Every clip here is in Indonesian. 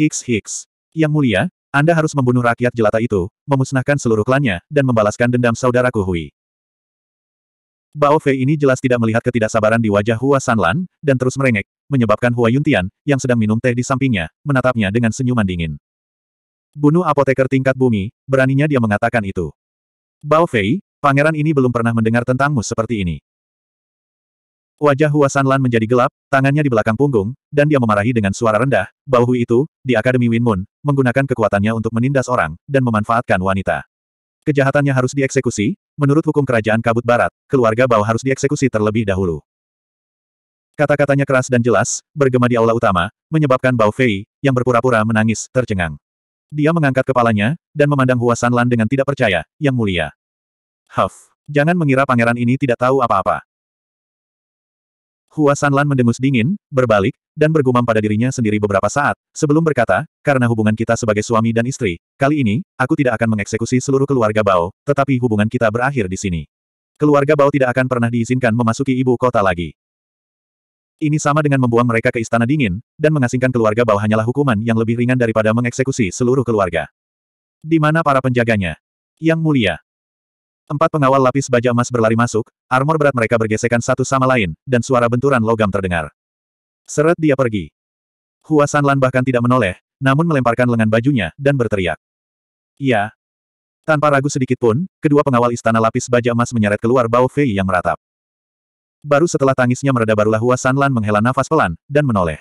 Hicks Hicks. Yang mulia, Anda harus membunuh rakyat jelata itu, memusnahkan seluruh klannya, dan membalaskan dendam saudaraku Hui. Bao Fei ini jelas tidak melihat ketidaksabaran di wajah Hua Sanlan, dan terus merengek, menyebabkan Hua Yuntian, yang sedang minum teh di sampingnya, menatapnya dengan senyuman dingin. Bunuh apoteker tingkat bumi, beraninya dia mengatakan itu. Bao Fei, pangeran ini belum pernah mendengar tentangmu seperti ini. Wajah Huasan Lan menjadi gelap, tangannya di belakang punggung, dan dia memarahi dengan suara rendah, Bao Hui itu, di Akademi Win Moon, menggunakan kekuatannya untuk menindas orang, dan memanfaatkan wanita. Kejahatannya harus dieksekusi, menurut hukum kerajaan kabut barat, keluarga Bao harus dieksekusi terlebih dahulu. Kata-katanya keras dan jelas, bergema di aula utama, menyebabkan Bao Fei, yang berpura-pura menangis, tercengang. Dia mengangkat kepalanya, dan memandang Huasan Lan dengan tidak percaya, yang mulia. Huff, jangan mengira pangeran ini tidak tahu apa-apa. Hua Sanlan mendengus dingin, berbalik, dan bergumam pada dirinya sendiri beberapa saat, sebelum berkata, karena hubungan kita sebagai suami dan istri, kali ini, aku tidak akan mengeksekusi seluruh keluarga Bao, tetapi hubungan kita berakhir di sini. Keluarga Bao tidak akan pernah diizinkan memasuki ibu kota lagi. Ini sama dengan membuang mereka ke istana dingin, dan mengasingkan keluarga Bao hanyalah hukuman yang lebih ringan daripada mengeksekusi seluruh keluarga. Di mana para penjaganya? Yang mulia, Empat pengawal lapis baja emas berlari masuk, armor berat mereka bergesekan satu sama lain, dan suara benturan logam terdengar. Seret dia pergi. Hua Sanlan bahkan tidak menoleh, namun melemparkan lengan bajunya, dan berteriak. Iya. Tanpa ragu sedikit pun, kedua pengawal istana lapis baja emas menyeret keluar bau Fei yang meratap. Baru setelah tangisnya mereda barulah Hua Sanlan menghela nafas pelan, dan menoleh.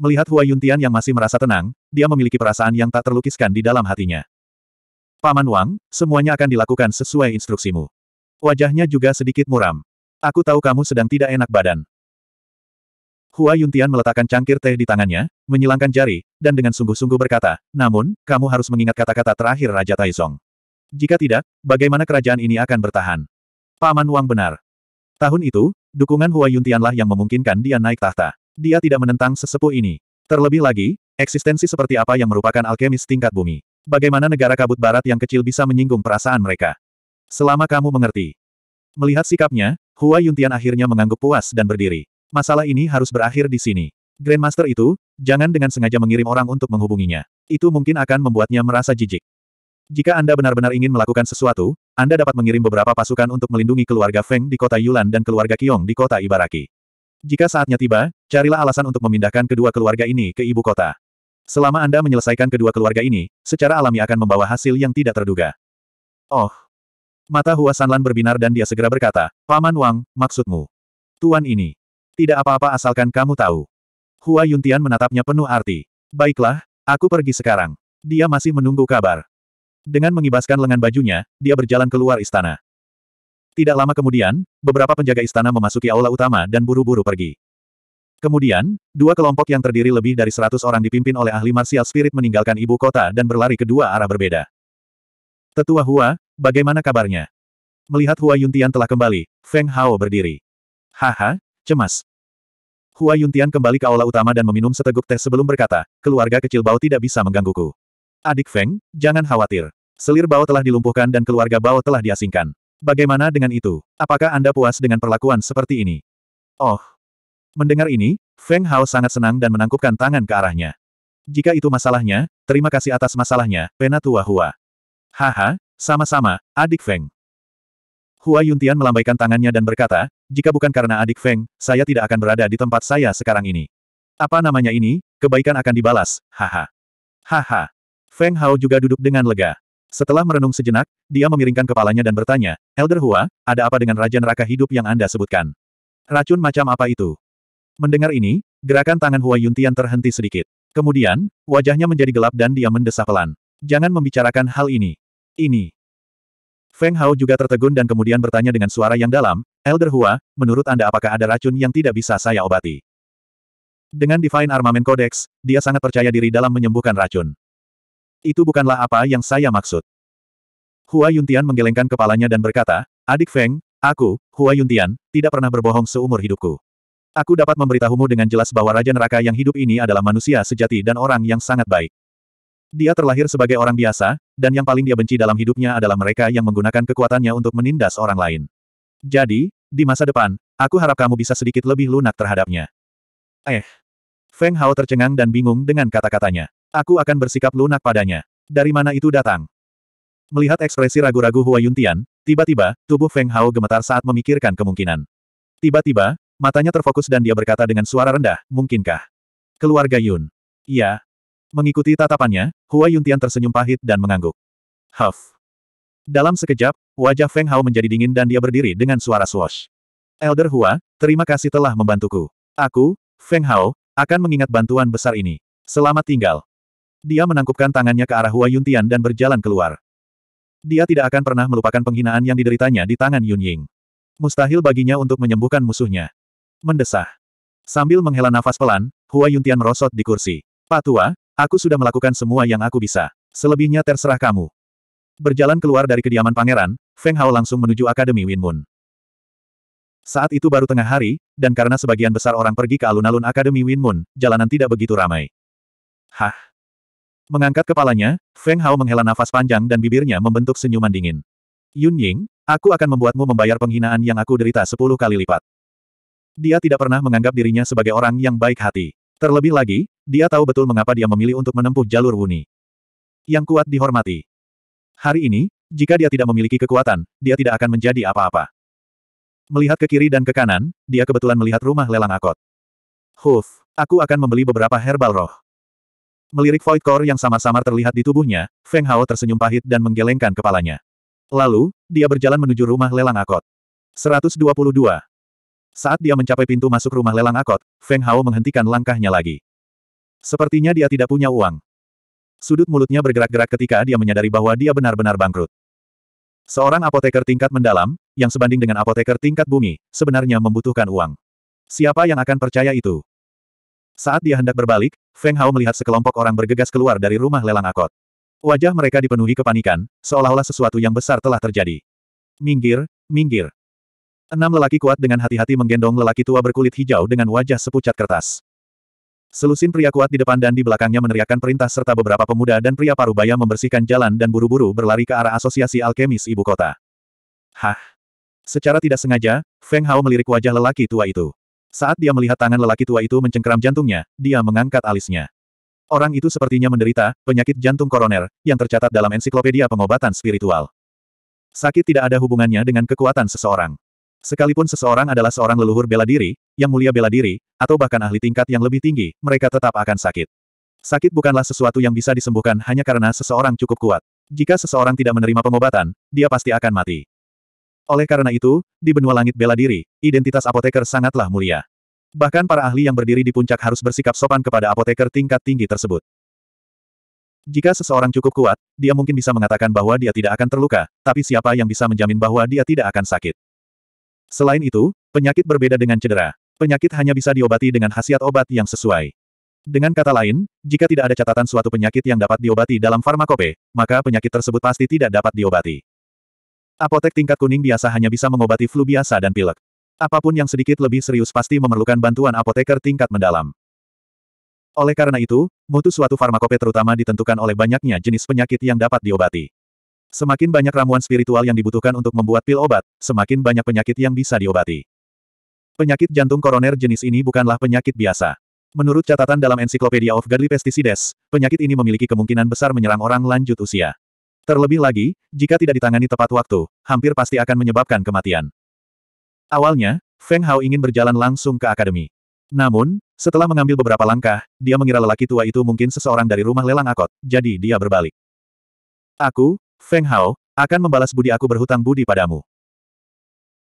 Melihat Hua Yuntian yang masih merasa tenang, dia memiliki perasaan yang tak terlukiskan di dalam hatinya. Paman Wang, semuanya akan dilakukan sesuai instruksimu. Wajahnya juga sedikit muram. Aku tahu kamu sedang tidak enak badan. Hua Yuntian meletakkan cangkir teh di tangannya, menyilangkan jari, dan dengan sungguh-sungguh berkata, namun, kamu harus mengingat kata-kata terakhir Raja Taizong. Jika tidak, bagaimana kerajaan ini akan bertahan? Paman Wang benar. Tahun itu, dukungan Hua Yuntianlah yang memungkinkan dia naik tahta. Dia tidak menentang sesepuh ini. Terlebih lagi, eksistensi seperti apa yang merupakan alkemis tingkat bumi. Bagaimana negara kabut barat yang kecil bisa menyinggung perasaan mereka? Selama kamu mengerti. Melihat sikapnya, Hua Yuntian akhirnya mengangguk puas dan berdiri. Masalah ini harus berakhir di sini. Grandmaster itu, jangan dengan sengaja mengirim orang untuk menghubunginya. Itu mungkin akan membuatnya merasa jijik. Jika Anda benar-benar ingin melakukan sesuatu, Anda dapat mengirim beberapa pasukan untuk melindungi keluarga Feng di kota Yulan dan keluarga Kiong di kota Ibaraki. Jika saatnya tiba, carilah alasan untuk memindahkan kedua keluarga ini ke ibu kota. Selama Anda menyelesaikan kedua keluarga ini, secara alami akan membawa hasil yang tidak terduga. Oh. Mata Hua Sanlan berbinar dan dia segera berkata, Paman Wang, maksudmu? Tuan ini. Tidak apa-apa asalkan kamu tahu. Hua Yuntian menatapnya penuh arti. Baiklah, aku pergi sekarang. Dia masih menunggu kabar. Dengan mengibaskan lengan bajunya, dia berjalan keluar istana. Tidak lama kemudian, beberapa penjaga istana memasuki aula utama dan buru-buru pergi. Kemudian, dua kelompok yang terdiri lebih dari seratus orang dipimpin oleh ahli martial spirit meninggalkan ibu kota dan berlari ke dua arah berbeda. Tetua Hua, bagaimana kabarnya? Melihat Hua Yuntian telah kembali, Feng Hao berdiri. Haha, cemas. Hua Yuntian kembali ke aula utama dan meminum seteguk teh sebelum berkata, keluarga kecil Bao tidak bisa menggangguku. Adik Feng, jangan khawatir. Selir Bao telah dilumpuhkan dan keluarga Bao telah diasingkan. Bagaimana dengan itu? Apakah Anda puas dengan perlakuan seperti ini? Oh, Mendengar ini, Feng Hao sangat senang dan menangkupkan tangan ke arahnya. Jika itu masalahnya, terima kasih atas masalahnya, Penatua Hua. Haha, sama-sama, adik Feng. Hua Yuntian melambaikan tangannya dan berkata, jika bukan karena adik Feng, saya tidak akan berada di tempat saya sekarang ini. Apa namanya ini, kebaikan akan dibalas, haha. Haha. Feng Hao juga duduk dengan lega. Setelah merenung sejenak, dia memiringkan kepalanya dan bertanya, Elder Hua, ada apa dengan Raja Neraka Hidup yang Anda sebutkan? Racun macam apa itu? Mendengar ini, gerakan tangan Hua Yuntian terhenti sedikit. Kemudian, wajahnya menjadi gelap dan dia mendesah pelan. Jangan membicarakan hal ini. Ini. Feng Hao juga tertegun dan kemudian bertanya dengan suara yang dalam, Elder Hua, menurut Anda apakah ada racun yang tidak bisa saya obati? Dengan Divine Armament Codex, dia sangat percaya diri dalam menyembuhkan racun. Itu bukanlah apa yang saya maksud. Hua Yuntian menggelengkan kepalanya dan berkata, Adik Feng, aku, Hua Yuntian, tidak pernah berbohong seumur hidupku. Aku dapat memberitahumu dengan jelas bahwa Raja Neraka yang hidup ini adalah manusia sejati dan orang yang sangat baik. Dia terlahir sebagai orang biasa, dan yang paling dia benci dalam hidupnya adalah mereka yang menggunakan kekuatannya untuk menindas orang lain. Jadi, di masa depan, aku harap kamu bisa sedikit lebih lunak terhadapnya. Eh. Feng Hao tercengang dan bingung dengan kata-katanya. Aku akan bersikap lunak padanya. Dari mana itu datang? Melihat ekspresi ragu-ragu Hua Yuntian, tiba-tiba, tubuh Feng Hao gemetar saat memikirkan kemungkinan. Tiba-tiba, Matanya terfokus dan dia berkata dengan suara rendah, mungkinkah? Keluarga Yun. Iya. Mengikuti tatapannya, Hua Yuntian tersenyum pahit dan mengangguk. Huff. Dalam sekejap, wajah Feng Hao menjadi dingin dan dia berdiri dengan suara swash. Elder Hua, terima kasih telah membantuku. Aku, Feng Hao, akan mengingat bantuan besar ini. Selamat tinggal. Dia menangkupkan tangannya ke arah Hua Yuntian dan berjalan keluar. Dia tidak akan pernah melupakan penghinaan yang dideritanya di tangan Yun Ying. Mustahil baginya untuk menyembuhkan musuhnya. Mendesah. Sambil menghela nafas pelan, Hua Yuntian merosot di kursi. Pak Tua, aku sudah melakukan semua yang aku bisa. Selebihnya terserah kamu. Berjalan keluar dari kediaman pangeran, Feng Hao langsung menuju Akademi Win Moon. Saat itu baru tengah hari, dan karena sebagian besar orang pergi ke alun-alun Akademi Win Moon, jalanan tidak begitu ramai. Hah? Mengangkat kepalanya, Feng Hao menghela nafas panjang dan bibirnya membentuk senyuman dingin. Yun Ying, aku akan membuatmu membayar penghinaan yang aku derita sepuluh kali lipat. Dia tidak pernah menganggap dirinya sebagai orang yang baik hati. Terlebih lagi, dia tahu betul mengapa dia memilih untuk menempuh jalur Wuni. Yang kuat dihormati. Hari ini, jika dia tidak memiliki kekuatan, dia tidak akan menjadi apa-apa. Melihat ke kiri dan ke kanan, dia kebetulan melihat rumah lelang akot. Huf, aku akan membeli beberapa herbal roh. Melirik void core yang sama samar terlihat di tubuhnya, Feng Hao tersenyum pahit dan menggelengkan kepalanya. Lalu, dia berjalan menuju rumah lelang akot. 122. Saat dia mencapai pintu masuk rumah lelang Akot, Feng Hao menghentikan langkahnya lagi. Sepertinya dia tidak punya uang. Sudut mulutnya bergerak-gerak ketika dia menyadari bahwa dia benar-benar bangkrut. Seorang apoteker tingkat mendalam, yang sebanding dengan apoteker tingkat bumi, sebenarnya membutuhkan uang. Siapa yang akan percaya itu? Saat dia hendak berbalik, Feng Hao melihat sekelompok orang bergegas keluar dari rumah lelang Akot. Wajah mereka dipenuhi kepanikan, seolah-olah sesuatu yang besar telah terjadi. Minggir, minggir. Enam lelaki kuat dengan hati-hati menggendong lelaki tua berkulit hijau dengan wajah sepucat kertas. Selusin pria kuat di depan dan di belakangnya meneriakkan perintah serta beberapa pemuda dan pria parubaya membersihkan jalan dan buru-buru berlari ke arah asosiasi alkemis ibu kota. Hah? Secara tidak sengaja, Feng Hao melirik wajah lelaki tua itu. Saat dia melihat tangan lelaki tua itu mencengkeram jantungnya, dia mengangkat alisnya. Orang itu sepertinya menderita penyakit jantung koroner yang tercatat dalam ensiklopedia pengobatan spiritual. Sakit tidak ada hubungannya dengan kekuatan seseorang. Sekalipun seseorang adalah seorang leluhur bela diri, yang mulia bela diri, atau bahkan ahli tingkat yang lebih tinggi, mereka tetap akan sakit. Sakit bukanlah sesuatu yang bisa disembuhkan hanya karena seseorang cukup kuat. Jika seseorang tidak menerima pengobatan, dia pasti akan mati. Oleh karena itu, di benua langit bela diri, identitas apoteker sangatlah mulia. Bahkan para ahli yang berdiri di puncak harus bersikap sopan kepada apoteker tingkat tinggi tersebut. Jika seseorang cukup kuat, dia mungkin bisa mengatakan bahwa dia tidak akan terluka, tapi siapa yang bisa menjamin bahwa dia tidak akan sakit? Selain itu, penyakit berbeda dengan cedera. Penyakit hanya bisa diobati dengan khasiat obat yang sesuai. Dengan kata lain, jika tidak ada catatan suatu penyakit yang dapat diobati dalam farmakope, maka penyakit tersebut pasti tidak dapat diobati. Apotek tingkat kuning biasa hanya bisa mengobati flu biasa dan pilek. Apapun yang sedikit lebih serius pasti memerlukan bantuan apoteker tingkat mendalam. Oleh karena itu, mutu suatu farmakope terutama ditentukan oleh banyaknya jenis penyakit yang dapat diobati. Semakin banyak ramuan spiritual yang dibutuhkan untuk membuat pil obat, semakin banyak penyakit yang bisa diobati. Penyakit jantung koroner jenis ini bukanlah penyakit biasa. Menurut catatan dalam Encyclopedia of Godly Pesticides, penyakit ini memiliki kemungkinan besar menyerang orang lanjut usia. Terlebih lagi, jika tidak ditangani tepat waktu, hampir pasti akan menyebabkan kematian. Awalnya, Feng Hao ingin berjalan langsung ke akademi. Namun, setelah mengambil beberapa langkah, dia mengira lelaki tua itu mungkin seseorang dari rumah lelang akot, jadi dia berbalik. Aku, Feng Hao, akan membalas budi aku berhutang budi padamu.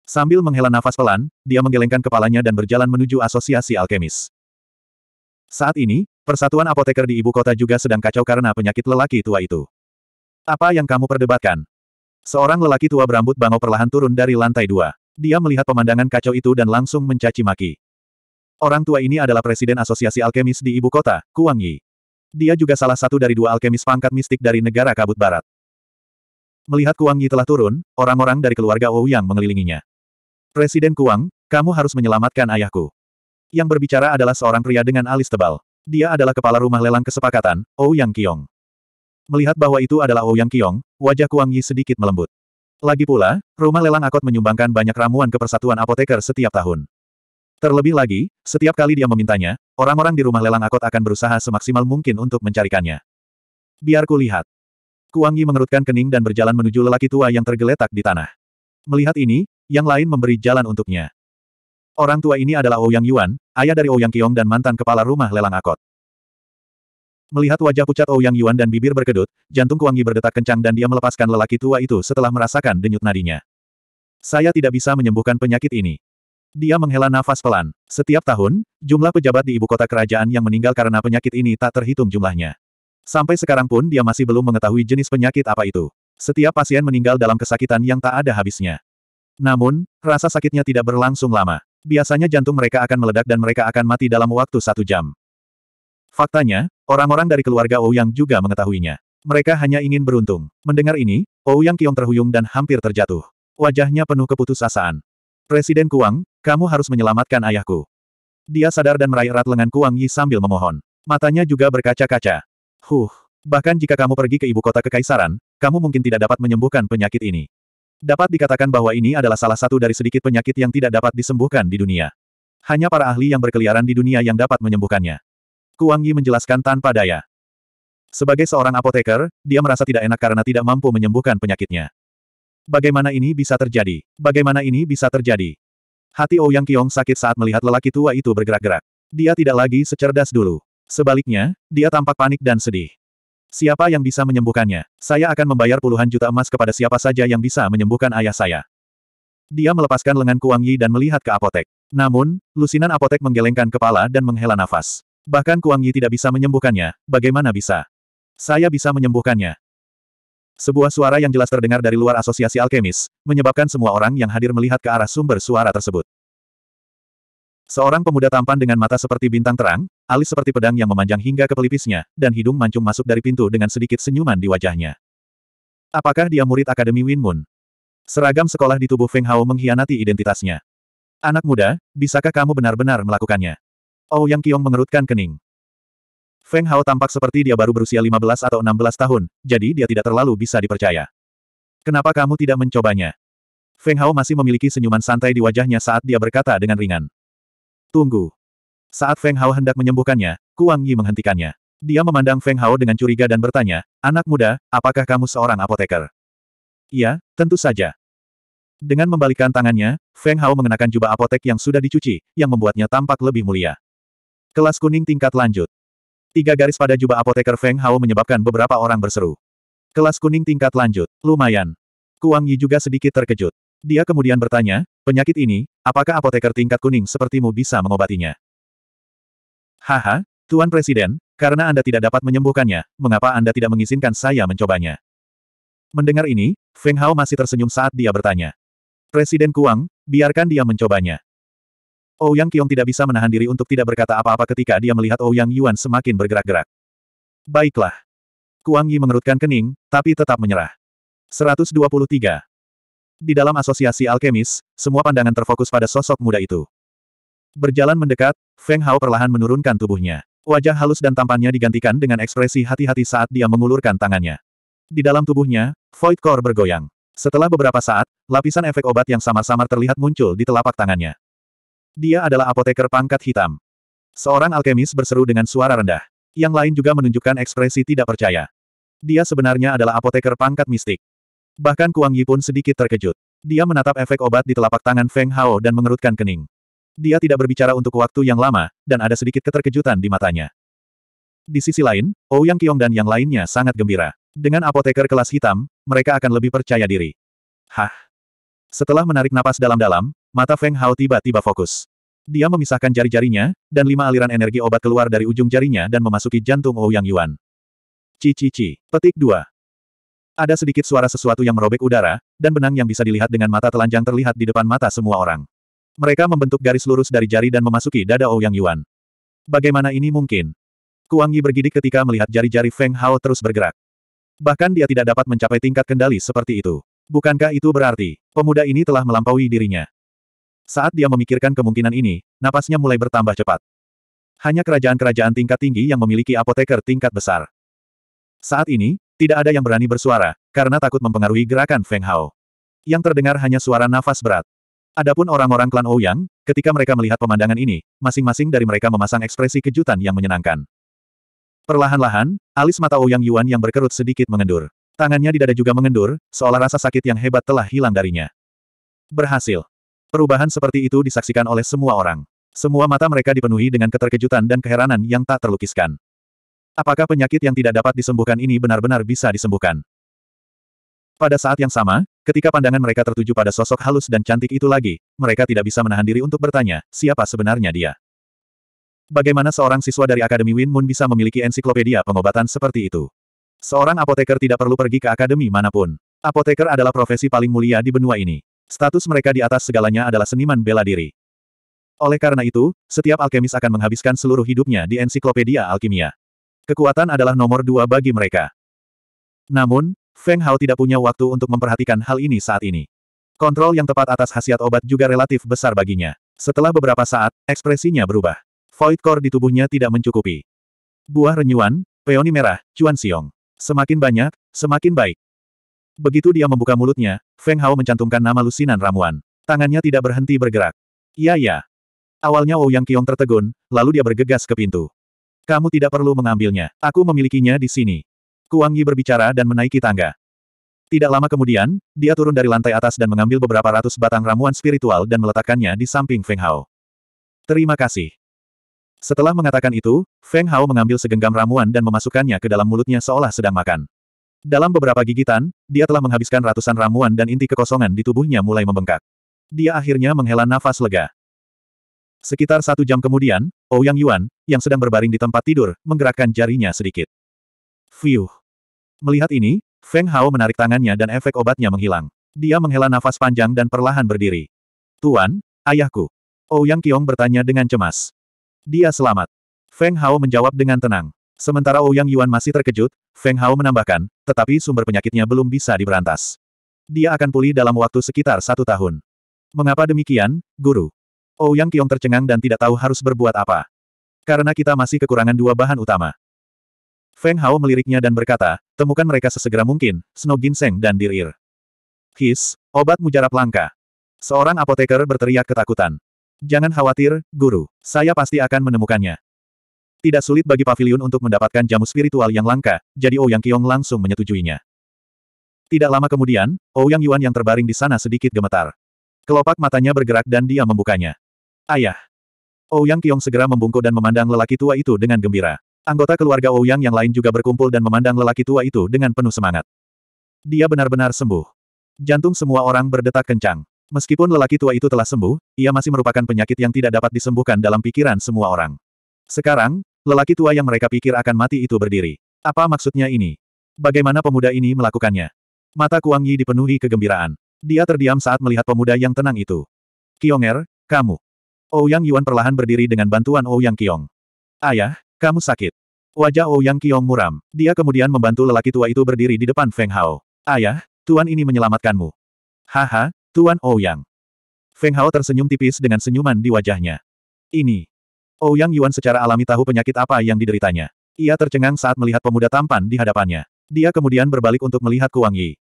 Sambil menghela nafas pelan, dia menggelengkan kepalanya dan berjalan menuju asosiasi alkemis. Saat ini, persatuan apoteker di ibu kota juga sedang kacau karena penyakit lelaki tua itu. Apa yang kamu perdebatkan? Seorang lelaki tua berambut bangau perlahan turun dari lantai dua. Dia melihat pemandangan kacau itu dan langsung mencaci maki. Orang tua ini adalah presiden asosiasi alkemis di ibu kota, Kuang Yi. Dia juga salah satu dari dua alkemis pangkat mistik dari negara kabut barat. Melihat Kuang Yi telah turun, orang-orang dari keluarga Wu Yang mengelilinginya. Presiden Kuang, kamu harus menyelamatkan ayahku. Yang berbicara adalah seorang pria dengan alis tebal. Dia adalah kepala rumah lelang kesepakatan, Ou Yang Qiong. Melihat bahwa itu adalah Ou Yang Qiong, wajah Kuang Yi sedikit melembut. Lagi pula, rumah lelang akot menyumbangkan banyak ramuan ke persatuan apoteker setiap tahun. Terlebih lagi, setiap kali dia memintanya, orang-orang di rumah lelang akot akan berusaha semaksimal mungkin untuk mencarikannya. Biar ku lihat. Kuang Yi mengerutkan kening dan berjalan menuju lelaki tua yang tergeletak di tanah. Melihat ini, yang lain memberi jalan untuknya. Orang tua ini adalah Ouyang oh Yuan, ayah dari Ouyang oh Kiong dan mantan kepala rumah lelang akot. Melihat wajah pucat Ouyang oh Yuan dan bibir berkedut, jantung Kuang Yi berdetak kencang dan dia melepaskan lelaki tua itu setelah merasakan denyut nadinya. Saya tidak bisa menyembuhkan penyakit ini. Dia menghela nafas pelan. Setiap tahun, jumlah pejabat di ibu kota kerajaan yang meninggal karena penyakit ini tak terhitung jumlahnya. Sampai sekarang pun dia masih belum mengetahui jenis penyakit apa itu. Setiap pasien meninggal dalam kesakitan yang tak ada habisnya. Namun, rasa sakitnya tidak berlangsung lama. Biasanya jantung mereka akan meledak dan mereka akan mati dalam waktu satu jam. Faktanya, orang-orang dari keluarga Ouyang Yang juga mengetahuinya. Mereka hanya ingin beruntung. Mendengar ini, Ouyang Yang Kiong terhuyung dan hampir terjatuh. Wajahnya penuh keputusasaan. Presiden Kuang, kamu harus menyelamatkan ayahku. Dia sadar dan meraih erat lengan Kuang Yi sambil memohon. Matanya juga berkaca-kaca. Huh, bahkan jika kamu pergi ke ibu kota kekaisaran, kamu mungkin tidak dapat menyembuhkan penyakit ini. Dapat dikatakan bahwa ini adalah salah satu dari sedikit penyakit yang tidak dapat disembuhkan di dunia. Hanya para ahli yang berkeliaran di dunia yang dapat menyembuhkannya. Kuang Yi menjelaskan tanpa daya. Sebagai seorang apoteker, dia merasa tidak enak karena tidak mampu menyembuhkan penyakitnya. Bagaimana ini bisa terjadi? Bagaimana ini bisa terjadi? Hati Ouyang Kyong sakit saat melihat lelaki tua itu bergerak-gerak. Dia tidak lagi secerdas dulu. Sebaliknya, dia tampak panik dan sedih. Siapa yang bisa menyembuhkannya? Saya akan membayar puluhan juta emas kepada siapa saja yang bisa menyembuhkan ayah saya. Dia melepaskan lengan Kuang Yi dan melihat ke apotek. Namun, lusinan apotek menggelengkan kepala dan menghela nafas. Bahkan Kuang Yi tidak bisa menyembuhkannya, bagaimana bisa? Saya bisa menyembuhkannya. Sebuah suara yang jelas terdengar dari luar asosiasi alkemis, menyebabkan semua orang yang hadir melihat ke arah sumber suara tersebut. Seorang pemuda tampan dengan mata seperti bintang terang, Alis seperti pedang yang memanjang hingga ke pelipisnya, dan hidung mancung masuk dari pintu dengan sedikit senyuman di wajahnya. Apakah dia murid Akademi Win Moon? Seragam sekolah di tubuh Feng Hao mengkhianati identitasnya. Anak muda, bisakah kamu benar-benar melakukannya? Oh Yang Qiong mengerutkan kening. Feng Hao tampak seperti dia baru berusia 15 atau 16 tahun, jadi dia tidak terlalu bisa dipercaya. Kenapa kamu tidak mencobanya? Feng Hao masih memiliki senyuman santai di wajahnya saat dia berkata dengan ringan. Tunggu. Saat Feng Hao hendak menyembuhkannya, Kuang Yi menghentikannya. Dia memandang Feng Hao dengan curiga dan bertanya, Anak muda, apakah kamu seorang apoteker? Iya, tentu saja. Dengan membalikkan tangannya, Feng Hao mengenakan jubah apotek yang sudah dicuci, yang membuatnya tampak lebih mulia. Kelas kuning tingkat lanjut. Tiga garis pada jubah apoteker Feng Hao menyebabkan beberapa orang berseru. Kelas kuning tingkat lanjut, lumayan. Kuang Yi juga sedikit terkejut. Dia kemudian bertanya, penyakit ini, apakah apoteker tingkat kuning sepertimu bisa mengobatinya? Haha, Tuan Presiden, karena Anda tidak dapat menyembuhkannya, mengapa Anda tidak mengizinkan saya mencobanya? Mendengar ini, Feng Hao masih tersenyum saat dia bertanya. Presiden Kuang, biarkan dia mencobanya. Ouyang oh Qiong tidak bisa menahan diri untuk tidak berkata apa-apa ketika dia melihat Ouyang oh Yuan semakin bergerak-gerak. Baiklah. Kuang Yi mengerutkan kening, tapi tetap menyerah. 123. Di dalam asosiasi alkemis, semua pandangan terfokus pada sosok muda itu. Berjalan mendekat, Feng Hao perlahan menurunkan tubuhnya. Wajah halus dan tampannya digantikan dengan ekspresi hati-hati saat dia mengulurkan tangannya. Di dalam tubuhnya, Void Core bergoyang. Setelah beberapa saat, lapisan efek obat yang samar-samar terlihat muncul di telapak tangannya. Dia adalah apoteker pangkat hitam. Seorang alkemis berseru dengan suara rendah. Yang lain juga menunjukkan ekspresi tidak percaya. Dia sebenarnya adalah apoteker pangkat mistik. Bahkan Kuang Yi pun sedikit terkejut. Dia menatap efek obat di telapak tangan Feng Hao dan mengerutkan kening. Dia tidak berbicara untuk waktu yang lama, dan ada sedikit keterkejutan di matanya. Di sisi lain, Ouyang Kiong dan yang lainnya sangat gembira. Dengan apoteker kelas hitam, mereka akan lebih percaya diri. Hah? Setelah menarik napas dalam-dalam, mata Feng Hao tiba-tiba fokus. Dia memisahkan jari-jarinya, dan lima aliran energi obat keluar dari ujung jarinya dan memasuki jantung Ouyang Yuan. Cici-ci. Petik dua. Ada sedikit suara sesuatu yang merobek udara, dan benang yang bisa dilihat dengan mata telanjang terlihat di depan mata semua orang. Mereka membentuk garis lurus dari jari dan memasuki dada Ouyang Yuan. Bagaimana ini mungkin? Kuang Yi bergidik ketika melihat jari-jari Feng Hao terus bergerak. Bahkan dia tidak dapat mencapai tingkat kendali seperti itu. Bukankah itu berarti, pemuda ini telah melampaui dirinya? Saat dia memikirkan kemungkinan ini, napasnya mulai bertambah cepat. Hanya kerajaan-kerajaan tingkat tinggi yang memiliki apoteker tingkat besar. Saat ini, tidak ada yang berani bersuara, karena takut mempengaruhi gerakan Feng Hao. Yang terdengar hanya suara nafas berat. Adapun orang-orang klan Ouyang, ketika mereka melihat pemandangan ini, masing-masing dari mereka memasang ekspresi kejutan yang menyenangkan. Perlahan-lahan, alis mata Ouyang Yuan yang berkerut sedikit mengendur. Tangannya di dada juga mengendur, seolah rasa sakit yang hebat telah hilang darinya. Berhasil. Perubahan seperti itu disaksikan oleh semua orang. Semua mata mereka dipenuhi dengan keterkejutan dan keheranan yang tak terlukiskan. Apakah penyakit yang tidak dapat disembuhkan ini benar-benar bisa disembuhkan? Pada saat yang sama, ketika pandangan mereka tertuju pada sosok halus dan cantik itu lagi, mereka tidak bisa menahan diri untuk bertanya, siapa sebenarnya dia? Bagaimana seorang siswa dari Akademi Win Moon bisa memiliki ensiklopedia pengobatan seperti itu? Seorang apoteker tidak perlu pergi ke akademi manapun. Apoteker adalah profesi paling mulia di benua ini. Status mereka di atas segalanya adalah seniman bela diri. Oleh karena itu, setiap alkemis akan menghabiskan seluruh hidupnya di ensiklopedia alkimia. Kekuatan adalah nomor dua bagi mereka. Namun, Feng Hao tidak punya waktu untuk memperhatikan hal ini saat ini. Kontrol yang tepat atas khasiat obat juga relatif besar baginya. Setelah beberapa saat, ekspresinya berubah. Void core di tubuhnya tidak mencukupi. Buah renyuan, peoni merah, cuan siong. Semakin banyak, semakin baik. Begitu dia membuka mulutnya, Feng Hao mencantumkan nama lusinan ramuan. Tangannya tidak berhenti bergerak. Iya iya. Awalnya Wu Yang Qiong tertegun, lalu dia bergegas ke pintu. Kamu tidak perlu mengambilnya. Aku memilikinya di sini. Kuang Yi berbicara dan menaiki tangga. Tidak lama kemudian, dia turun dari lantai atas dan mengambil beberapa ratus batang ramuan spiritual dan meletakkannya di samping Feng Hao. Terima kasih. Setelah mengatakan itu, Feng Hao mengambil segenggam ramuan dan memasukkannya ke dalam mulutnya seolah sedang makan. Dalam beberapa gigitan, dia telah menghabiskan ratusan ramuan dan inti kekosongan di tubuhnya mulai membengkak. Dia akhirnya menghela nafas lega. Sekitar satu jam kemudian, Ouyang Yuan, yang sedang berbaring di tempat tidur, menggerakkan jarinya sedikit. Fiuh. Melihat ini, Feng Hao menarik tangannya dan efek obatnya menghilang. Dia menghela nafas panjang dan perlahan berdiri. Tuan, ayahku. Ouyang Qiong bertanya dengan cemas. Dia selamat. Feng Hao menjawab dengan tenang. Sementara Ouyang Yuan masih terkejut, Feng Hao menambahkan, tetapi sumber penyakitnya belum bisa diberantas. Dia akan pulih dalam waktu sekitar satu tahun. Mengapa demikian, Guru? Ouyang Qiong tercengang dan tidak tahu harus berbuat apa. Karena kita masih kekurangan dua bahan utama. Feng Hao meliriknya dan berkata, temukan mereka sesegera mungkin, Snow Ginseng dan Dirir. His, obat mujarab langka. Seorang apoteker berteriak ketakutan. Jangan khawatir, guru. Saya pasti akan menemukannya. Tidak sulit bagi pavilion untuk mendapatkan jamu spiritual yang langka, jadi Ouyang oh Qiong langsung menyetujuinya. Tidak lama kemudian, Ouyang oh Yuan yang terbaring di sana sedikit gemetar. Kelopak matanya bergerak dan dia membukanya. Ayah. Ouyang oh Qiong segera membungkuk dan memandang lelaki tua itu dengan gembira. Anggota keluarga Ouyang yang lain juga berkumpul dan memandang lelaki tua itu dengan penuh semangat. Dia benar-benar sembuh. Jantung semua orang berdetak kencang. Meskipun lelaki tua itu telah sembuh, ia masih merupakan penyakit yang tidak dapat disembuhkan dalam pikiran semua orang. Sekarang, lelaki tua yang mereka pikir akan mati itu berdiri. Apa maksudnya ini? Bagaimana pemuda ini melakukannya? Mata Kuang Yi dipenuhi kegembiraan. Dia terdiam saat melihat pemuda yang tenang itu. Kionger, kamu. Ouyang Yuan perlahan berdiri dengan bantuan Ouyang Kiong. Ayah, kamu sakit. Wajah Ouyang Kiong muram. Dia kemudian membantu lelaki tua itu berdiri di depan Feng Hao. Ayah, Tuan ini menyelamatkanmu. Haha, Tuan Ouyang. Oh Feng Hao tersenyum tipis dengan senyuman di wajahnya. Ini. Ouyang oh Yuan secara alami tahu penyakit apa yang dideritanya. Ia tercengang saat melihat pemuda tampan di hadapannya. Dia kemudian berbalik untuk melihat Kuang Yi.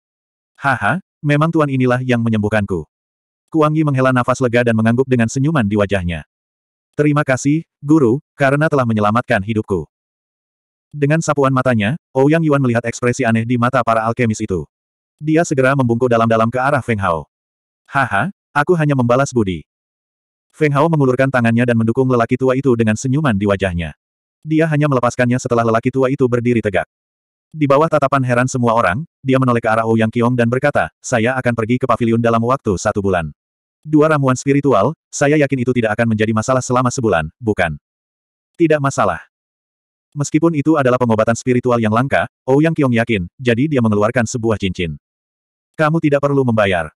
Haha, memang Tuan inilah yang menyembuhkanku. Kuang Yi menghela nafas lega dan mengangguk dengan senyuman di wajahnya. Terima kasih, Guru, karena telah menyelamatkan hidupku. Dengan sapuan matanya, Ouyang Yuan melihat ekspresi aneh di mata para alkemis itu. Dia segera membungkuk dalam-dalam ke arah Feng Hao. Haha, aku hanya membalas budi. Feng Hao mengulurkan tangannya dan mendukung lelaki tua itu dengan senyuman di wajahnya. Dia hanya melepaskannya setelah lelaki tua itu berdiri tegak. Di bawah tatapan heran semua orang, dia menoleh ke arah Ouyang Qiong dan berkata, saya akan pergi ke pavilion dalam waktu satu bulan. Dua ramuan spiritual, saya yakin itu tidak akan menjadi masalah selama sebulan, bukan? Tidak masalah. Meskipun itu adalah pengobatan spiritual yang langka, Ouyang Qiong yakin, jadi dia mengeluarkan sebuah cincin. Kamu tidak perlu membayar.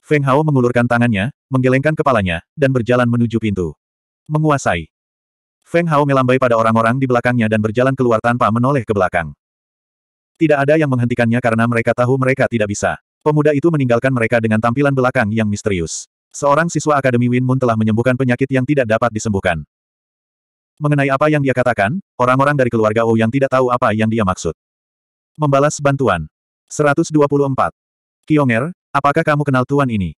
Feng Hao mengulurkan tangannya, menggelengkan kepalanya, dan berjalan menuju pintu. Menguasai. Feng Hao melambai pada orang-orang di belakangnya dan berjalan keluar tanpa menoleh ke belakang. Tidak ada yang menghentikannya karena mereka tahu mereka tidak bisa. Pemuda itu meninggalkan mereka dengan tampilan belakang yang misterius. Seorang siswa Akademi Win Moon telah menyembuhkan penyakit yang tidak dapat disembuhkan. Mengenai apa yang dia katakan, orang-orang dari keluarga Wu yang tidak tahu apa yang dia maksud. Membalas bantuan. 124. Kionger, apakah kamu kenal tuan ini?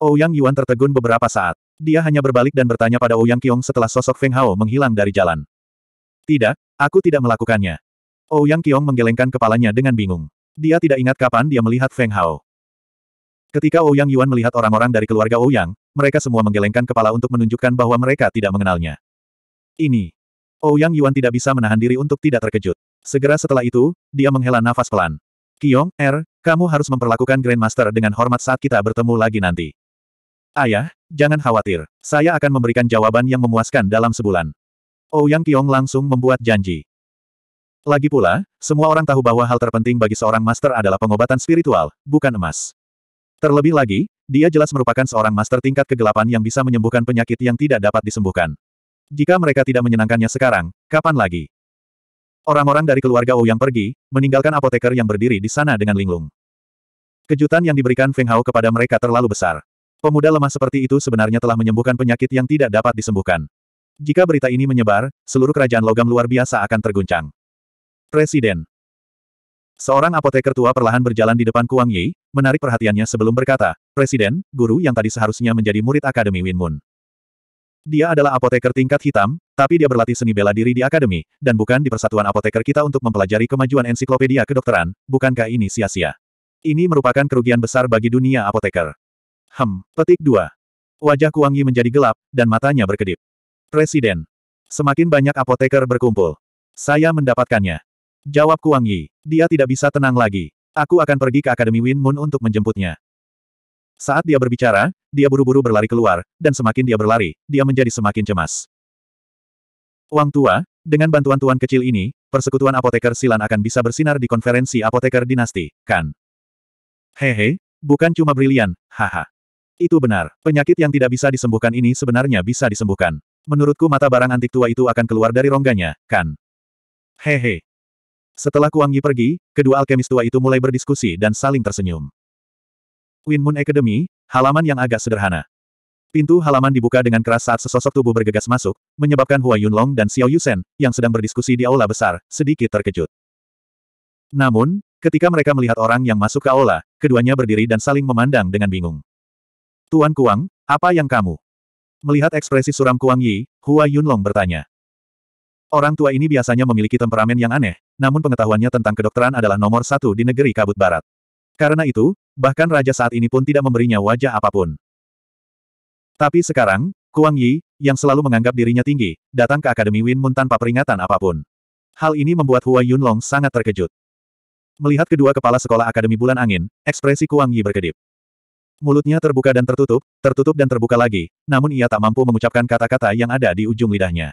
Ou Yang Yuan tertegun beberapa saat. Dia hanya berbalik dan bertanya pada Ou Yang Qiong setelah sosok Feng Hao menghilang dari jalan. Tidak, aku tidak melakukannya. Ou Yang Qiong menggelengkan kepalanya dengan bingung. Dia tidak ingat kapan dia melihat Feng Hao. Ketika Ou Yang Yuan melihat orang-orang dari keluarga Ouyang, mereka semua menggelengkan kepala untuk menunjukkan bahwa mereka tidak mengenalnya ini. Ouyang oh, Yuan tidak bisa menahan diri untuk tidak terkejut. Segera setelah itu, dia menghela nafas pelan. Kiong, Er, kamu harus memperlakukan Grandmaster dengan hormat saat kita bertemu lagi nanti. Ayah, jangan khawatir. Saya akan memberikan jawaban yang memuaskan dalam sebulan. Ouyang oh, Kiong langsung membuat janji. Lagi pula, semua orang tahu bahwa hal terpenting bagi seorang master adalah pengobatan spiritual, bukan emas. Terlebih lagi, dia jelas merupakan seorang master tingkat kegelapan yang bisa menyembuhkan penyakit yang tidak dapat disembuhkan. Jika mereka tidak menyenangkannya sekarang, kapan lagi? Orang-orang dari keluarga Wu yang pergi, meninggalkan apoteker yang berdiri di sana dengan linglung. Kejutan yang diberikan Feng Hao kepada mereka terlalu besar. Pemuda lemah seperti itu sebenarnya telah menyembuhkan penyakit yang tidak dapat disembuhkan. Jika berita ini menyebar, seluruh kerajaan logam luar biasa akan terguncang. Presiden Seorang apoteker tua perlahan berjalan di depan Kuang Yi, menarik perhatiannya sebelum berkata, Presiden, guru yang tadi seharusnya menjadi murid Akademi Win Moon. Dia adalah apoteker tingkat hitam, tapi dia berlatih seni bela diri di akademi, dan bukan di persatuan apoteker kita untuk mempelajari kemajuan ensiklopedia kedokteran, bukankah ini sia-sia? Ini merupakan kerugian besar bagi dunia apoteker. Hem, petik dua. Wajah Kuang Yi menjadi gelap, dan matanya berkedip. Presiden. Semakin banyak apoteker berkumpul. Saya mendapatkannya. Jawab Kuang Yi. Dia tidak bisa tenang lagi. Aku akan pergi ke Akademi Win Moon untuk menjemputnya. Saat dia berbicara, dia buru-buru berlari keluar, dan semakin dia berlari, dia menjadi semakin cemas. Uang tua, dengan bantuan tuan kecil ini, persekutuan apoteker silan akan bisa bersinar di konferensi apoteker dinasti, kan? Hehe, bukan cuma brilian, haha. Itu benar, penyakit yang tidak bisa disembuhkan ini sebenarnya bisa disembuhkan. Menurutku mata barang antik tua itu akan keluar dari rongganya, kan? Hehe. Setelah Kuang Yi pergi, kedua alkemis tua itu mulai berdiskusi dan saling tersenyum. Queen Moon Academy, halaman yang agak sederhana. Pintu halaman dibuka dengan keras saat sesosok tubuh bergegas masuk, menyebabkan Hua Yunlong dan Xiao Yusen, yang sedang berdiskusi di aula besar, sedikit terkejut. Namun, ketika mereka melihat orang yang masuk ke aula, keduanya berdiri dan saling memandang dengan bingung. Tuan Kuang, apa yang kamu? Melihat ekspresi suram Kuang Yi, Hua Yunlong bertanya. Orang tua ini biasanya memiliki temperamen yang aneh, namun pengetahuannya tentang kedokteran adalah nomor satu di negeri kabut barat. Karena itu, bahkan raja saat ini pun tidak memberinya wajah apapun. Tapi sekarang, Kuang Yi, yang selalu menganggap dirinya tinggi, datang ke Akademi Win Mun tanpa peringatan apapun. Hal ini membuat Hua Yunlong sangat terkejut. Melihat kedua kepala sekolah Akademi Bulan Angin, ekspresi Kuang Yi berkedip. Mulutnya terbuka dan tertutup, tertutup dan terbuka lagi, namun ia tak mampu mengucapkan kata-kata yang ada di ujung lidahnya.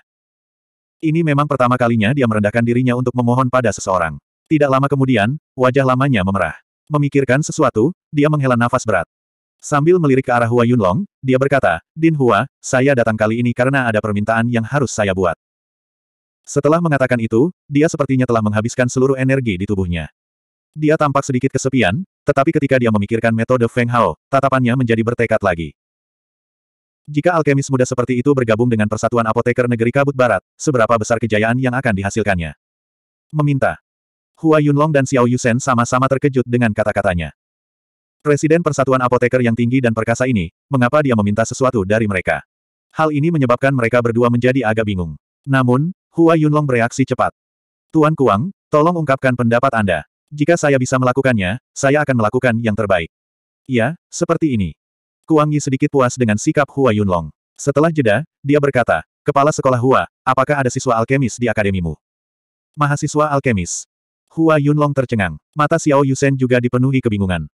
Ini memang pertama kalinya dia merendahkan dirinya untuk memohon pada seseorang. Tidak lama kemudian, wajah lamanya memerah. Memikirkan sesuatu, dia menghela nafas berat. Sambil melirik ke arah Hua Yunlong, dia berkata, Din Hua, saya datang kali ini karena ada permintaan yang harus saya buat. Setelah mengatakan itu, dia sepertinya telah menghabiskan seluruh energi di tubuhnya. Dia tampak sedikit kesepian, tetapi ketika dia memikirkan metode Feng Hao, tatapannya menjadi bertekad lagi. Jika alkemis muda seperti itu bergabung dengan Persatuan Apoteker Negeri Kabut Barat, seberapa besar kejayaan yang akan dihasilkannya? Meminta. Hua Yunlong dan Xiao Yusen sama-sama terkejut dengan kata-katanya. Presiden Persatuan Apoteker yang tinggi dan perkasa ini, mengapa dia meminta sesuatu dari mereka? Hal ini menyebabkan mereka berdua menjadi agak bingung. Namun, Hua Yunlong bereaksi cepat. Tuan Kuang, tolong ungkapkan pendapat Anda. Jika saya bisa melakukannya, saya akan melakukan yang terbaik. Ya, seperti ini. Kuang Yi sedikit puas dengan sikap Hua Yunlong. Setelah jeda, dia berkata, Kepala Sekolah Hua, apakah ada siswa alkemis di akademimu? Mahasiswa alkemis. Hua Yunlong tercengang. Mata Xiao Yusen juga dipenuhi kebingungan.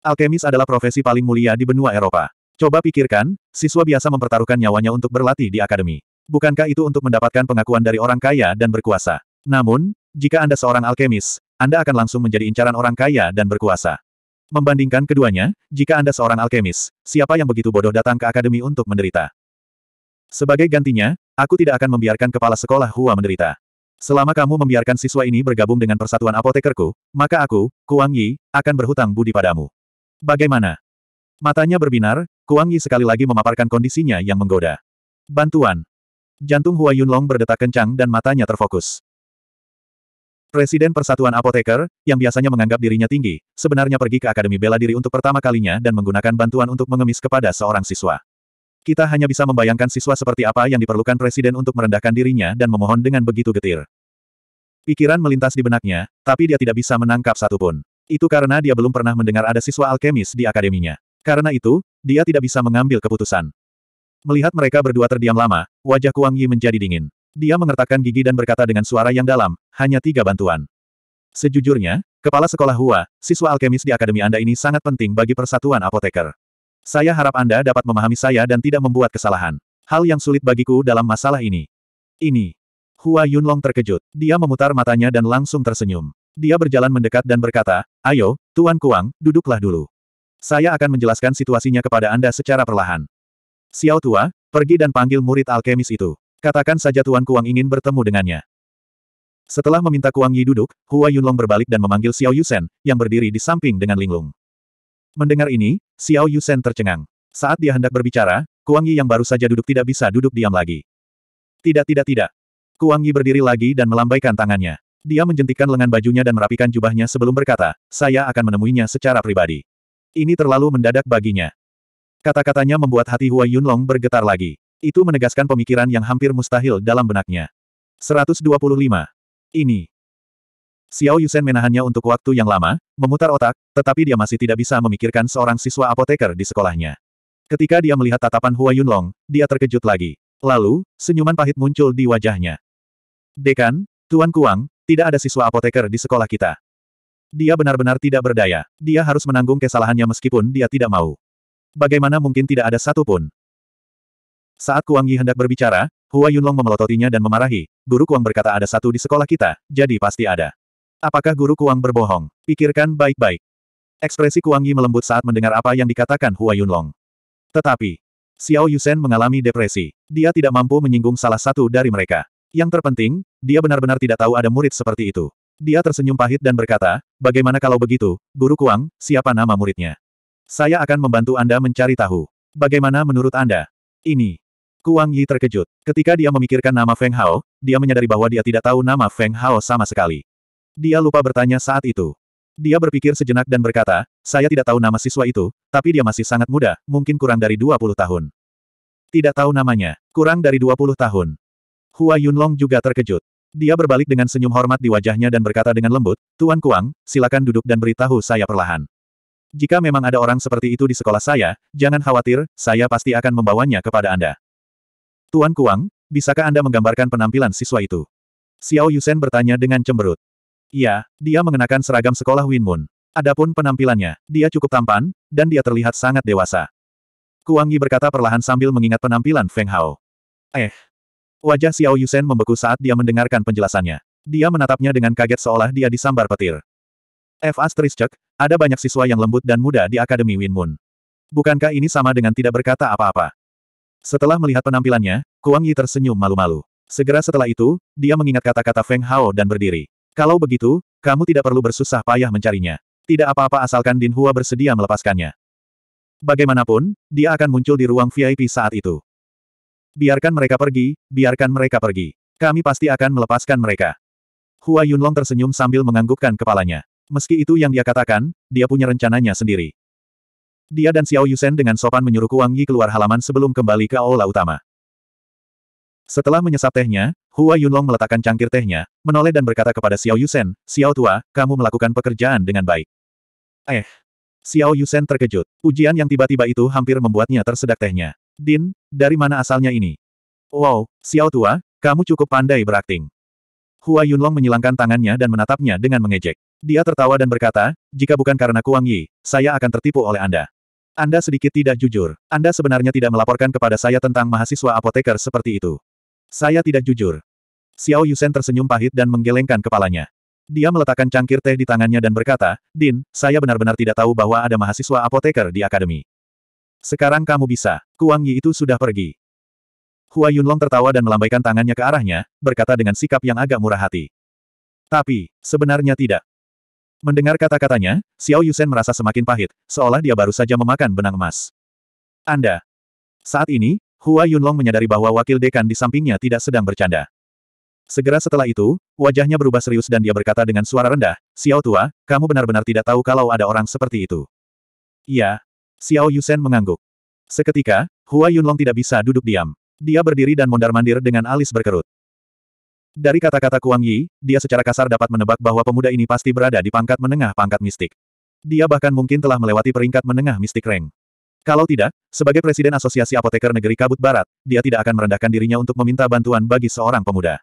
Alkemis adalah profesi paling mulia di benua Eropa. Coba pikirkan, siswa biasa mempertaruhkan nyawanya untuk berlatih di akademi. Bukankah itu untuk mendapatkan pengakuan dari orang kaya dan berkuasa? Namun, jika Anda seorang alkemis, Anda akan langsung menjadi incaran orang kaya dan berkuasa. Membandingkan keduanya, jika Anda seorang alkemis, siapa yang begitu bodoh datang ke akademi untuk menderita? Sebagai gantinya, aku tidak akan membiarkan kepala sekolah Hua menderita. Selama kamu membiarkan siswa ini bergabung dengan persatuan apotekerku, maka aku, Kuang Yi, akan berhutang budi padamu. Bagaimana? Matanya berbinar, Kuang Yi sekali lagi memaparkan kondisinya yang menggoda. Bantuan. Jantung Hua Yunlong berdetak kencang dan matanya terfokus. Presiden Persatuan Apoteker, yang biasanya menganggap dirinya tinggi, sebenarnya pergi ke Akademi Bela Diri untuk pertama kalinya dan menggunakan bantuan untuk mengemis kepada seorang siswa. Kita hanya bisa membayangkan siswa seperti apa yang diperlukan presiden untuk merendahkan dirinya dan memohon dengan begitu getir. Pikiran melintas di benaknya, tapi dia tidak bisa menangkap satupun. Itu karena dia belum pernah mendengar ada siswa alkemis di akademinya. Karena itu, dia tidak bisa mengambil keputusan. Melihat mereka berdua terdiam lama, wajah Kuang Yi menjadi dingin. Dia mengertakkan gigi dan berkata dengan suara yang dalam, hanya tiga bantuan. Sejujurnya, kepala sekolah Hua, siswa alkemis di akademi Anda ini sangat penting bagi persatuan apoteker. Saya harap Anda dapat memahami saya dan tidak membuat kesalahan. Hal yang sulit bagiku dalam masalah ini. Ini. Hua Yunlong terkejut. Dia memutar matanya dan langsung tersenyum. Dia berjalan mendekat dan berkata, Ayo, Tuan Kuang, duduklah dulu. Saya akan menjelaskan situasinya kepada Anda secara perlahan. Xiao Tua, pergi dan panggil murid alkemis itu. Katakan saja Tuan Kuang ingin bertemu dengannya. Setelah meminta Kuang Yi duduk, Hua Yunlong berbalik dan memanggil Xiao Yusen, yang berdiri di samping dengan linglung. Mendengar ini, Xiao Yusen tercengang. Saat dia hendak berbicara, Kuang Yi yang baru saja duduk tidak bisa duduk diam lagi. Tidak tidak tidak, Kuang Yi berdiri lagi dan melambaikan tangannya. Dia menjentikan lengan bajunya dan merapikan jubahnya sebelum berkata, saya akan menemuinya secara pribadi. Ini terlalu mendadak baginya. Kata-katanya membuat hati Hua Yunlong bergetar lagi. Itu menegaskan pemikiran yang hampir mustahil dalam benaknya. 125. Ini. Xiao Yusen menahannya untuk waktu yang lama, memutar otak, tetapi dia masih tidak bisa memikirkan seorang siswa apoteker di sekolahnya. Ketika dia melihat tatapan Hua Yunlong, dia terkejut lagi. Lalu, senyuman pahit muncul di wajahnya. Dekan, Tuan Kuang, tidak ada siswa apoteker di sekolah kita. Dia benar-benar tidak berdaya. Dia harus menanggung kesalahannya meskipun dia tidak mau. Bagaimana mungkin tidak ada satupun? Saat Kuang Yi hendak berbicara, Hua Yunlong memelototinya dan memarahi. Guru Kuang berkata ada satu di sekolah kita, jadi pasti ada. Apakah Guru Kuang berbohong? Pikirkan baik-baik. Ekspresi Kuang Yi melembut saat mendengar apa yang dikatakan Hua Yunlong. Tetapi, Xiao Yusen mengalami depresi. Dia tidak mampu menyinggung salah satu dari mereka. Yang terpenting, dia benar-benar tidak tahu ada murid seperti itu. Dia tersenyum pahit dan berkata, bagaimana kalau begitu, Guru Kuang, siapa nama muridnya? Saya akan membantu Anda mencari tahu. Bagaimana menurut Anda? Ini. Kuang Yi terkejut. Ketika dia memikirkan nama Feng Hao, dia menyadari bahwa dia tidak tahu nama Feng Hao sama sekali. Dia lupa bertanya saat itu. Dia berpikir sejenak dan berkata, saya tidak tahu nama siswa itu, tapi dia masih sangat muda, mungkin kurang dari 20 tahun. Tidak tahu namanya, kurang dari 20 tahun. Hua Yunlong juga terkejut. Dia berbalik dengan senyum hormat di wajahnya dan berkata dengan lembut, Tuan Kuang, silakan duduk dan beritahu saya perlahan. Jika memang ada orang seperti itu di sekolah saya, jangan khawatir, saya pasti akan membawanya kepada Anda. Tuan Kuang, bisakah Anda menggambarkan penampilan siswa itu? Xiao Yusen bertanya dengan cemberut. Iya, dia mengenakan seragam sekolah Win Adapun penampilannya, dia cukup tampan, dan dia terlihat sangat dewasa. Kuang Yi berkata perlahan sambil mengingat penampilan Feng Hao. Eh. Wajah Xiao Yusen membeku saat dia mendengarkan penjelasannya. Dia menatapnya dengan kaget seolah dia disambar petir. F asterisk, ada banyak siswa yang lembut dan muda di Akademi Win Bukankah ini sama dengan tidak berkata apa-apa? Setelah melihat penampilannya, Kuang Yi tersenyum malu-malu. Segera setelah itu, dia mengingat kata-kata Feng Hao dan berdiri. Kalau begitu, kamu tidak perlu bersusah payah mencarinya. Tidak apa-apa asalkan Din Hua bersedia melepaskannya. Bagaimanapun, dia akan muncul di ruang VIP saat itu. Biarkan mereka pergi, biarkan mereka pergi. Kami pasti akan melepaskan mereka. Hua Yunlong tersenyum sambil menganggukkan kepalanya. Meski itu yang dia katakan, dia punya rencananya sendiri. Dia dan Xiao Yusen dengan sopan menyuruh Kuang Yi keluar halaman sebelum kembali ke aula utama. Setelah menyesap tehnya, Hua Yunlong meletakkan cangkir tehnya, menoleh dan berkata kepada Xiao Yusen, Xiao Tua, kamu melakukan pekerjaan dengan baik. Eh. Xiao Yusen terkejut. ujian yang tiba-tiba itu hampir membuatnya tersedak tehnya. Din, dari mana asalnya ini? Wow, Xiao Tua, kamu cukup pandai berakting. Hua Yunlong menyilangkan tangannya dan menatapnya dengan mengejek. Dia tertawa dan berkata, jika bukan karena Kuang Yi, saya akan tertipu oleh Anda. Anda sedikit tidak jujur. Anda sebenarnya tidak melaporkan kepada saya tentang mahasiswa apoteker seperti itu. Saya tidak jujur. Xiao Yusen tersenyum pahit dan menggelengkan kepalanya. Dia meletakkan cangkir teh di tangannya dan berkata, Din, saya benar-benar tidak tahu bahwa ada mahasiswa apoteker di akademi. Sekarang kamu bisa. Kuang Yi itu sudah pergi. Hua Yunlong tertawa dan melambaikan tangannya ke arahnya, berkata dengan sikap yang agak murah hati. Tapi, sebenarnya tidak. Mendengar kata-katanya, Xiao Yusen merasa semakin pahit, seolah dia baru saja memakan benang emas. Anda. Saat ini, Hua Yunlong menyadari bahwa wakil dekan di sampingnya tidak sedang bercanda. Segera setelah itu, wajahnya berubah serius dan dia berkata dengan suara rendah, Xiao Tua, kamu benar-benar tidak tahu kalau ada orang seperti itu. Iya. Xiao Yusen mengangguk. Seketika, Hua Yunlong tidak bisa duduk diam. Dia berdiri dan mondar-mandir dengan alis berkerut. Dari kata-kata Kuang Yi, dia secara kasar dapat menebak bahwa pemuda ini pasti berada di pangkat menengah pangkat mistik. Dia bahkan mungkin telah melewati peringkat menengah mistik reng. Kalau tidak, sebagai Presiden Asosiasi Apoteker Negeri Kabut Barat, dia tidak akan merendahkan dirinya untuk meminta bantuan bagi seorang pemuda.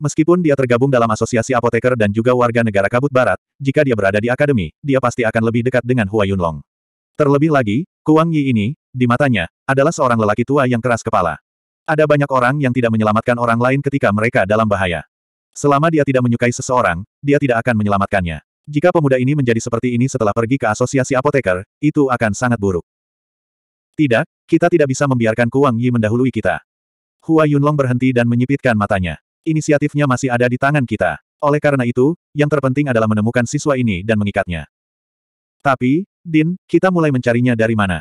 Meskipun dia tergabung dalam Asosiasi Apoteker dan juga warga negara Kabut Barat, jika dia berada di akademi, dia pasti akan lebih dekat dengan Hua Yunlong. Terlebih lagi, Kuang Yi ini, di matanya, adalah seorang lelaki tua yang keras kepala. Ada banyak orang yang tidak menyelamatkan orang lain ketika mereka dalam bahaya. Selama dia tidak menyukai seseorang, dia tidak akan menyelamatkannya. Jika pemuda ini menjadi seperti ini setelah pergi ke asosiasi apoteker, itu akan sangat buruk. Tidak, kita tidak bisa membiarkan Kuang Yi mendahului kita. Hua Yunlong berhenti dan menyipitkan matanya. Inisiatifnya masih ada di tangan kita. Oleh karena itu, yang terpenting adalah menemukan siswa ini dan mengikatnya. Tapi, Din, kita mulai mencarinya dari mana?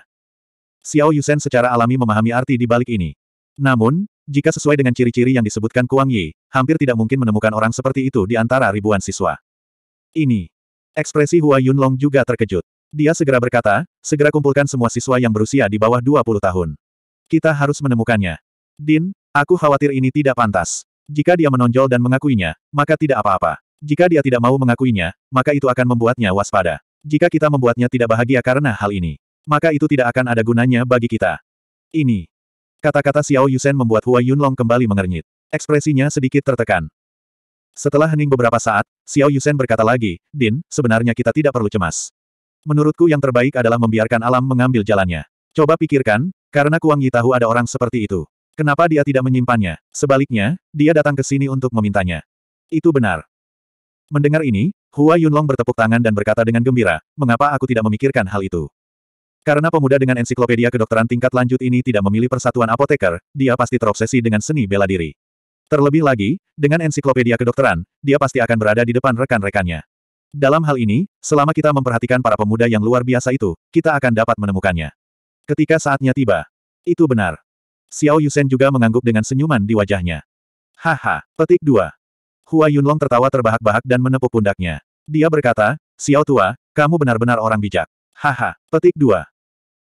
Xiao Yusen secara alami memahami arti di balik ini. Namun, jika sesuai dengan ciri-ciri yang disebutkan Kuang Yi, hampir tidak mungkin menemukan orang seperti itu di antara ribuan siswa ini. Ekspresi Hua Yunlong juga terkejut. Dia segera berkata, segera kumpulkan semua siswa yang berusia di bawah 20 tahun. Kita harus menemukannya. Din, aku khawatir ini tidak pantas. Jika dia menonjol dan mengakuinya, maka tidak apa-apa. Jika dia tidak mau mengakuinya, maka itu akan membuatnya waspada. Jika kita membuatnya tidak bahagia karena hal ini, maka itu tidak akan ada gunanya bagi kita. Ini. Kata-kata Xiao Yusen membuat Hua Yunlong kembali mengernyit. Ekspresinya sedikit tertekan. Setelah hening beberapa saat, Xiao Yusen berkata lagi, Din, sebenarnya kita tidak perlu cemas. Menurutku yang terbaik adalah membiarkan alam mengambil jalannya. Coba pikirkan, karena Kuang Yi tahu ada orang seperti itu. Kenapa dia tidak menyimpannya? Sebaliknya, dia datang ke sini untuk memintanya. Itu benar. Mendengar ini, Hua Yunlong bertepuk tangan dan berkata dengan gembira, mengapa aku tidak memikirkan hal itu? Karena pemuda dengan ensiklopedia kedokteran tingkat lanjut ini tidak memilih persatuan apoteker, dia pasti terobsesi dengan seni bela diri. Terlebih lagi, dengan ensiklopedia kedokteran, dia pasti akan berada di depan rekan-rekannya. Dalam hal ini, selama kita memperhatikan para pemuda yang luar biasa itu, kita akan dapat menemukannya. Ketika saatnya tiba. Itu benar. Xiao Yusen juga mengangguk dengan senyuman di wajahnya. Haha, petik dua. Hua Yunlong tertawa terbahak-bahak dan menepuk pundaknya. Dia berkata, Xiao Tua, kamu benar-benar orang bijak. Haha, petik dua.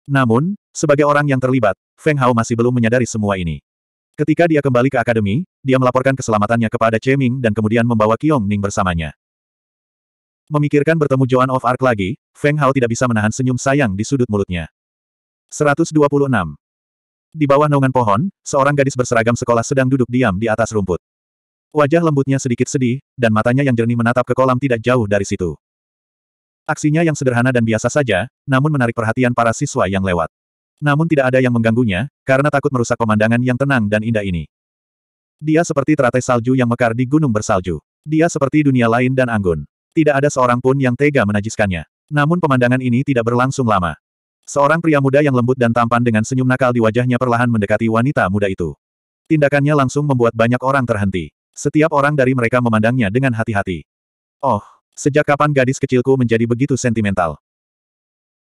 Namun, sebagai orang yang terlibat, Feng Hao masih belum menyadari semua ini. Ketika dia kembali ke akademi, dia melaporkan keselamatannya kepada Ming dan kemudian membawa Kiong Ning bersamanya. Memikirkan bertemu Joan of Arc lagi, Feng Hao tidak bisa menahan senyum sayang di sudut mulutnya. 126. Di bawah naungan pohon, seorang gadis berseragam sekolah sedang duduk diam di atas rumput. Wajah lembutnya sedikit sedih, dan matanya yang jernih menatap ke kolam tidak jauh dari situ. Aksinya yang sederhana dan biasa saja, namun menarik perhatian para siswa yang lewat. Namun tidak ada yang mengganggunya, karena takut merusak pemandangan yang tenang dan indah ini. Dia seperti teratai salju yang mekar di gunung bersalju. Dia seperti dunia lain dan anggun. Tidak ada seorang pun yang tega menajiskannya. Namun pemandangan ini tidak berlangsung lama. Seorang pria muda yang lembut dan tampan dengan senyum nakal di wajahnya perlahan mendekati wanita muda itu. Tindakannya langsung membuat banyak orang terhenti. Setiap orang dari mereka memandangnya dengan hati-hati. Oh, sejak kapan gadis kecilku menjadi begitu sentimental?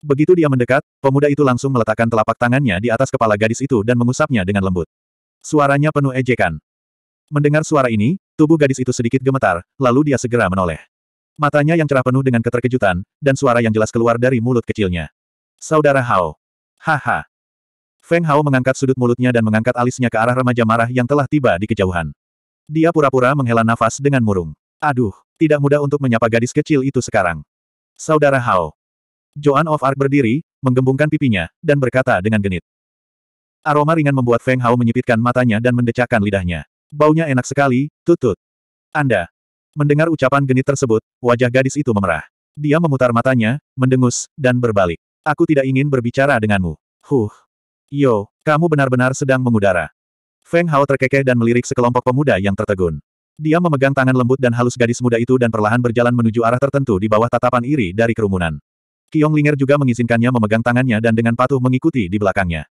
Begitu dia mendekat, pemuda itu langsung meletakkan telapak tangannya di atas kepala gadis itu dan mengusapnya dengan lembut. Suaranya penuh ejekan. Mendengar suara ini, tubuh gadis itu sedikit gemetar, lalu dia segera menoleh. Matanya yang cerah penuh dengan keterkejutan, dan suara yang jelas keluar dari mulut kecilnya. Saudara Hao. Haha. Feng Hao mengangkat sudut mulutnya dan mengangkat alisnya ke arah remaja marah yang telah tiba di kejauhan. Dia pura-pura menghela nafas dengan murung. Aduh, tidak mudah untuk menyapa gadis kecil itu sekarang. Saudara Hao, Joan of Arc berdiri, menggembungkan pipinya, dan berkata dengan genit. Aroma ringan membuat Feng Hao menyipitkan matanya dan mendecakkan lidahnya. Baunya enak sekali, tutut. Anda. Mendengar ucapan genit tersebut, wajah gadis itu memerah. Dia memutar matanya, mendengus, dan berbalik. Aku tidak ingin berbicara denganmu. Huh. Yo, kamu benar-benar sedang mengudara. Feng Hao terkekeh dan melirik sekelompok pemuda yang tertegun. Dia memegang tangan lembut dan halus gadis muda itu dan perlahan berjalan menuju arah tertentu di bawah tatapan iri dari kerumunan. Kiong Linger juga mengizinkannya memegang tangannya dan dengan patuh mengikuti di belakangnya.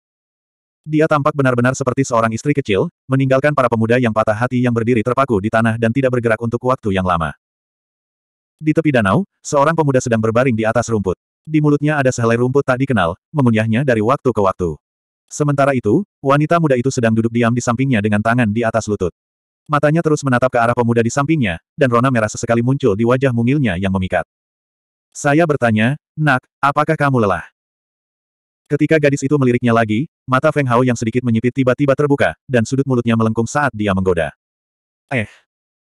Dia tampak benar-benar seperti seorang istri kecil, meninggalkan para pemuda yang patah hati yang berdiri terpaku di tanah dan tidak bergerak untuk waktu yang lama. Di tepi danau, seorang pemuda sedang berbaring di atas rumput. Di mulutnya ada sehelai rumput tak dikenal, mengunyahnya dari waktu ke waktu. Sementara itu, wanita muda itu sedang duduk diam di sampingnya dengan tangan di atas lutut. Matanya terus menatap ke arah pemuda di sampingnya, dan rona merah sesekali muncul di wajah mungilnya yang memikat. Saya bertanya, Nak, apakah kamu lelah? Ketika gadis itu meliriknya lagi, mata Feng Hao yang sedikit menyipit tiba-tiba terbuka, dan sudut mulutnya melengkung saat dia menggoda. Eh.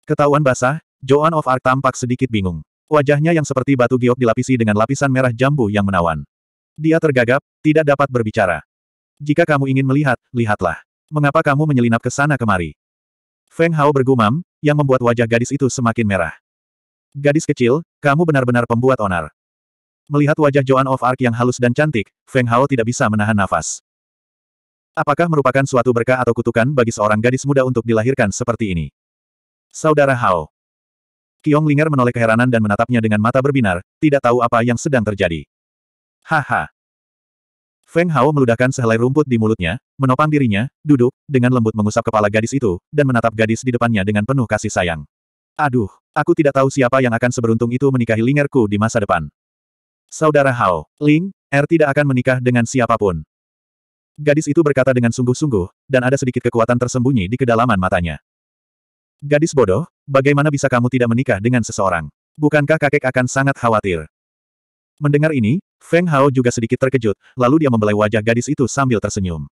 Ketahuan basah, Joan of Arc tampak sedikit bingung. Wajahnya yang seperti batu giok dilapisi dengan lapisan merah jambu yang menawan. Dia tergagap, tidak dapat berbicara. Jika kamu ingin melihat, lihatlah. Mengapa kamu menyelinap ke sana kemari? Feng Hao bergumam, yang membuat wajah gadis itu semakin merah. Gadis kecil, kamu benar-benar pembuat onar. Melihat wajah Joan of Arc yang halus dan cantik, Feng Hao tidak bisa menahan nafas. Apakah merupakan suatu berkah atau kutukan bagi seorang gadis muda untuk dilahirkan seperti ini? Saudara Hao. Kiong Linger menoleh keheranan dan menatapnya dengan mata berbinar, tidak tahu apa yang sedang terjadi. Haha. Feng Hao meludahkan sehelai rumput di mulutnya, menopang dirinya, duduk, dengan lembut mengusap kepala gadis itu, dan menatap gadis di depannya dengan penuh kasih sayang. Aduh, Aku tidak tahu siapa yang akan seberuntung itu menikahi Lingerku di masa depan. Saudara Hao, Ling, Er tidak akan menikah dengan siapapun. Gadis itu berkata dengan sungguh-sungguh, dan ada sedikit kekuatan tersembunyi di kedalaman matanya. Gadis bodoh, bagaimana bisa kamu tidak menikah dengan seseorang? Bukankah kakek akan sangat khawatir? Mendengar ini, Feng Hao juga sedikit terkejut, lalu dia membelai wajah gadis itu sambil tersenyum.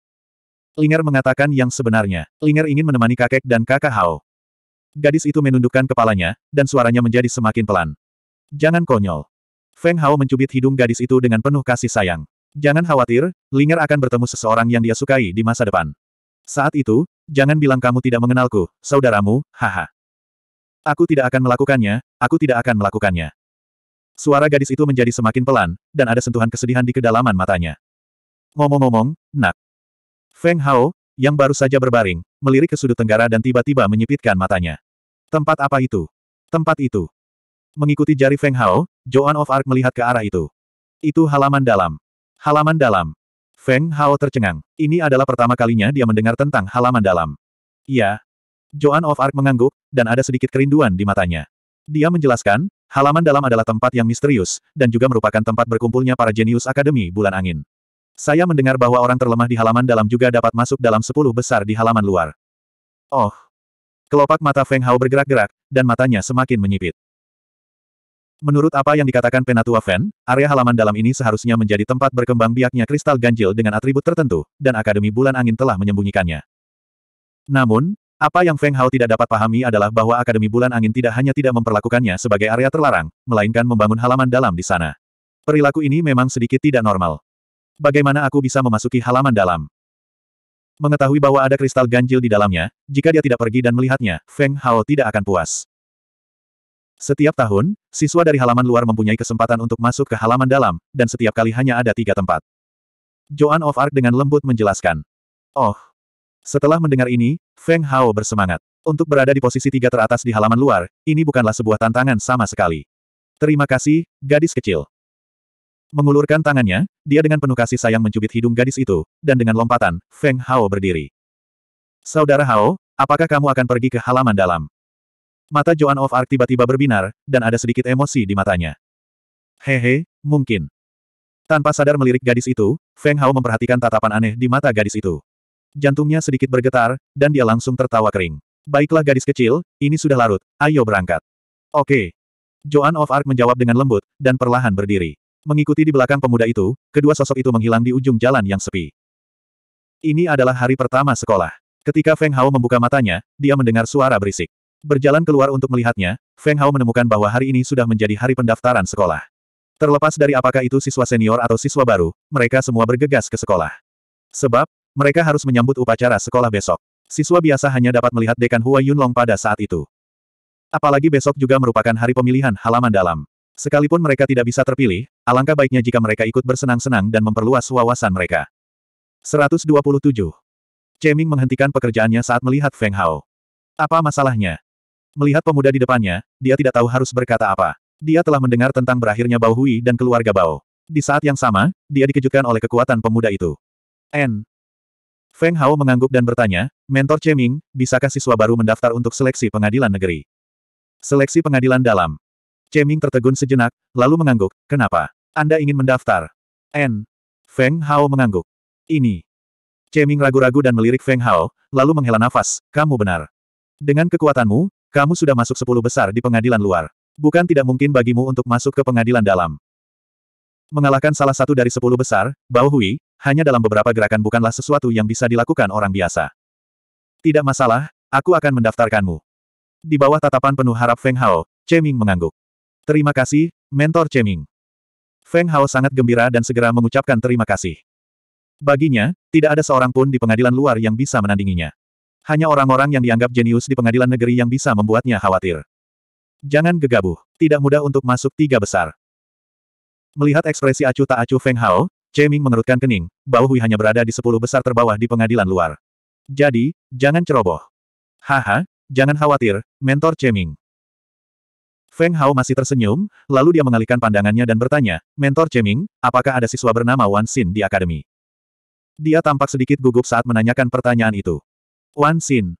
Linger mengatakan yang sebenarnya. Linger ingin menemani kakek dan kakak Hao. Gadis itu menundukkan kepalanya, dan suaranya menjadi semakin pelan. Jangan konyol. Feng Hao mencubit hidung gadis itu dengan penuh kasih sayang. Jangan khawatir, Linger akan bertemu seseorang yang dia sukai di masa depan. Saat itu, jangan bilang kamu tidak mengenalku, saudaramu, haha. Aku tidak akan melakukannya, aku tidak akan melakukannya. Suara gadis itu menjadi semakin pelan, dan ada sentuhan kesedihan di kedalaman matanya. Ngomong-ngomong, nak. Feng Hao, yang baru saja berbaring, melirik ke sudut tenggara dan tiba-tiba menyipitkan matanya. Tempat apa itu? Tempat itu. Mengikuti jari Feng Hao, Joan of Arc melihat ke arah itu. Itu halaman dalam. Halaman dalam. Feng Hao tercengang. Ini adalah pertama kalinya dia mendengar tentang halaman dalam. Iya. Joan of Arc mengangguk, dan ada sedikit kerinduan di matanya. Dia menjelaskan, halaman dalam adalah tempat yang misterius, dan juga merupakan tempat berkumpulnya para jenius akademi bulan angin. Saya mendengar bahwa orang terlemah di halaman dalam juga dapat masuk dalam sepuluh besar di halaman luar. Oh! Kelopak mata Feng Hao bergerak-gerak, dan matanya semakin menyipit. Menurut apa yang dikatakan Penatua Fen, area halaman dalam ini seharusnya menjadi tempat berkembang biaknya kristal ganjil dengan atribut tertentu, dan Akademi Bulan Angin telah menyembunyikannya. Namun, apa yang Feng Hao tidak dapat pahami adalah bahwa Akademi Bulan Angin tidak hanya tidak memperlakukannya sebagai area terlarang, melainkan membangun halaman dalam di sana. Perilaku ini memang sedikit tidak normal. Bagaimana aku bisa memasuki halaman dalam? Mengetahui bahwa ada kristal ganjil di dalamnya, jika dia tidak pergi dan melihatnya, Feng Hao tidak akan puas. Setiap tahun, siswa dari halaman luar mempunyai kesempatan untuk masuk ke halaman dalam, dan setiap kali hanya ada tiga tempat. Joan of Arc dengan lembut menjelaskan. Oh. Setelah mendengar ini, Feng Hao bersemangat. Untuk berada di posisi tiga teratas di halaman luar, ini bukanlah sebuah tantangan sama sekali. Terima kasih, gadis kecil. Mengulurkan tangannya, dia dengan penuh kasih sayang mencubit hidung gadis itu, dan dengan lompatan, Feng Hao berdiri. Saudara Hao, apakah kamu akan pergi ke halaman dalam? Mata Joan of Arc tiba-tiba berbinar, dan ada sedikit emosi di matanya. Hehe, mungkin. Tanpa sadar melirik gadis itu, Feng Hao memperhatikan tatapan aneh di mata gadis itu. Jantungnya sedikit bergetar, dan dia langsung tertawa kering. Baiklah gadis kecil, ini sudah larut, ayo berangkat. Oke. Joan of Arc menjawab dengan lembut, dan perlahan berdiri. Mengikuti di belakang pemuda itu, kedua sosok itu menghilang di ujung jalan yang sepi. Ini adalah hari pertama sekolah. Ketika Feng Hao membuka matanya, dia mendengar suara berisik. Berjalan keluar untuk melihatnya, Feng Hao menemukan bahwa hari ini sudah menjadi hari pendaftaran sekolah. Terlepas dari apakah itu siswa senior atau siswa baru, mereka semua bergegas ke sekolah. Sebab, mereka harus menyambut upacara sekolah besok. Siswa biasa hanya dapat melihat dekan Hua Yunlong pada saat itu. Apalagi besok juga merupakan hari pemilihan halaman dalam. Sekalipun mereka tidak bisa terpilih, Alangkah baiknya jika mereka ikut bersenang-senang dan memperluas wawasan mereka. 127. Ceming menghentikan pekerjaannya saat melihat Feng Hao. Apa masalahnya? Melihat pemuda di depannya, dia tidak tahu harus berkata apa. Dia telah mendengar tentang berakhirnya Bao Hui dan keluarga Bao. Di saat yang sama, dia dikejutkan oleh kekuatan pemuda itu. N. Feng Hao mengangguk dan bertanya, Mentor Ceming, bisakah siswa baru mendaftar untuk seleksi pengadilan negeri? Seleksi pengadilan dalam. Ceming tertegun sejenak, lalu mengangguk, kenapa? Anda ingin mendaftar? N. Feng Hao mengangguk. Ini. Ceming ragu-ragu dan melirik Feng Hao, lalu menghela nafas, kamu benar. Dengan kekuatanmu, kamu sudah masuk sepuluh besar di pengadilan luar. Bukan tidak mungkin bagimu untuk masuk ke pengadilan dalam. Mengalahkan salah satu dari sepuluh besar, Bao Hui, hanya dalam beberapa gerakan bukanlah sesuatu yang bisa dilakukan orang biasa. Tidak masalah, aku akan mendaftarkanmu. Di bawah tatapan penuh harap Feng Hao, Ceming mengangguk. Terima kasih, mentor Ceming. Feng Hao sangat gembira dan segera mengucapkan terima kasih. Baginya, tidak ada seorang pun di pengadilan luar yang bisa menandinginya. Hanya orang-orang yang dianggap jenius di pengadilan negeri yang bisa membuatnya khawatir. Jangan gegabah, tidak mudah untuk masuk tiga besar. Melihat ekspresi acuh tak acuh Feng Hao, Ming mengerutkan kening, bahwa Hui hanya berada di sepuluh besar terbawah di pengadilan luar. Jadi, jangan ceroboh. Haha, jangan khawatir, mentor Ming. Feng Hao masih tersenyum, lalu dia mengalihkan pandangannya dan bertanya, Mentor Cheming, apakah ada siswa bernama Wan Xin di akademi? Dia tampak sedikit gugup saat menanyakan pertanyaan itu. Wan Xin.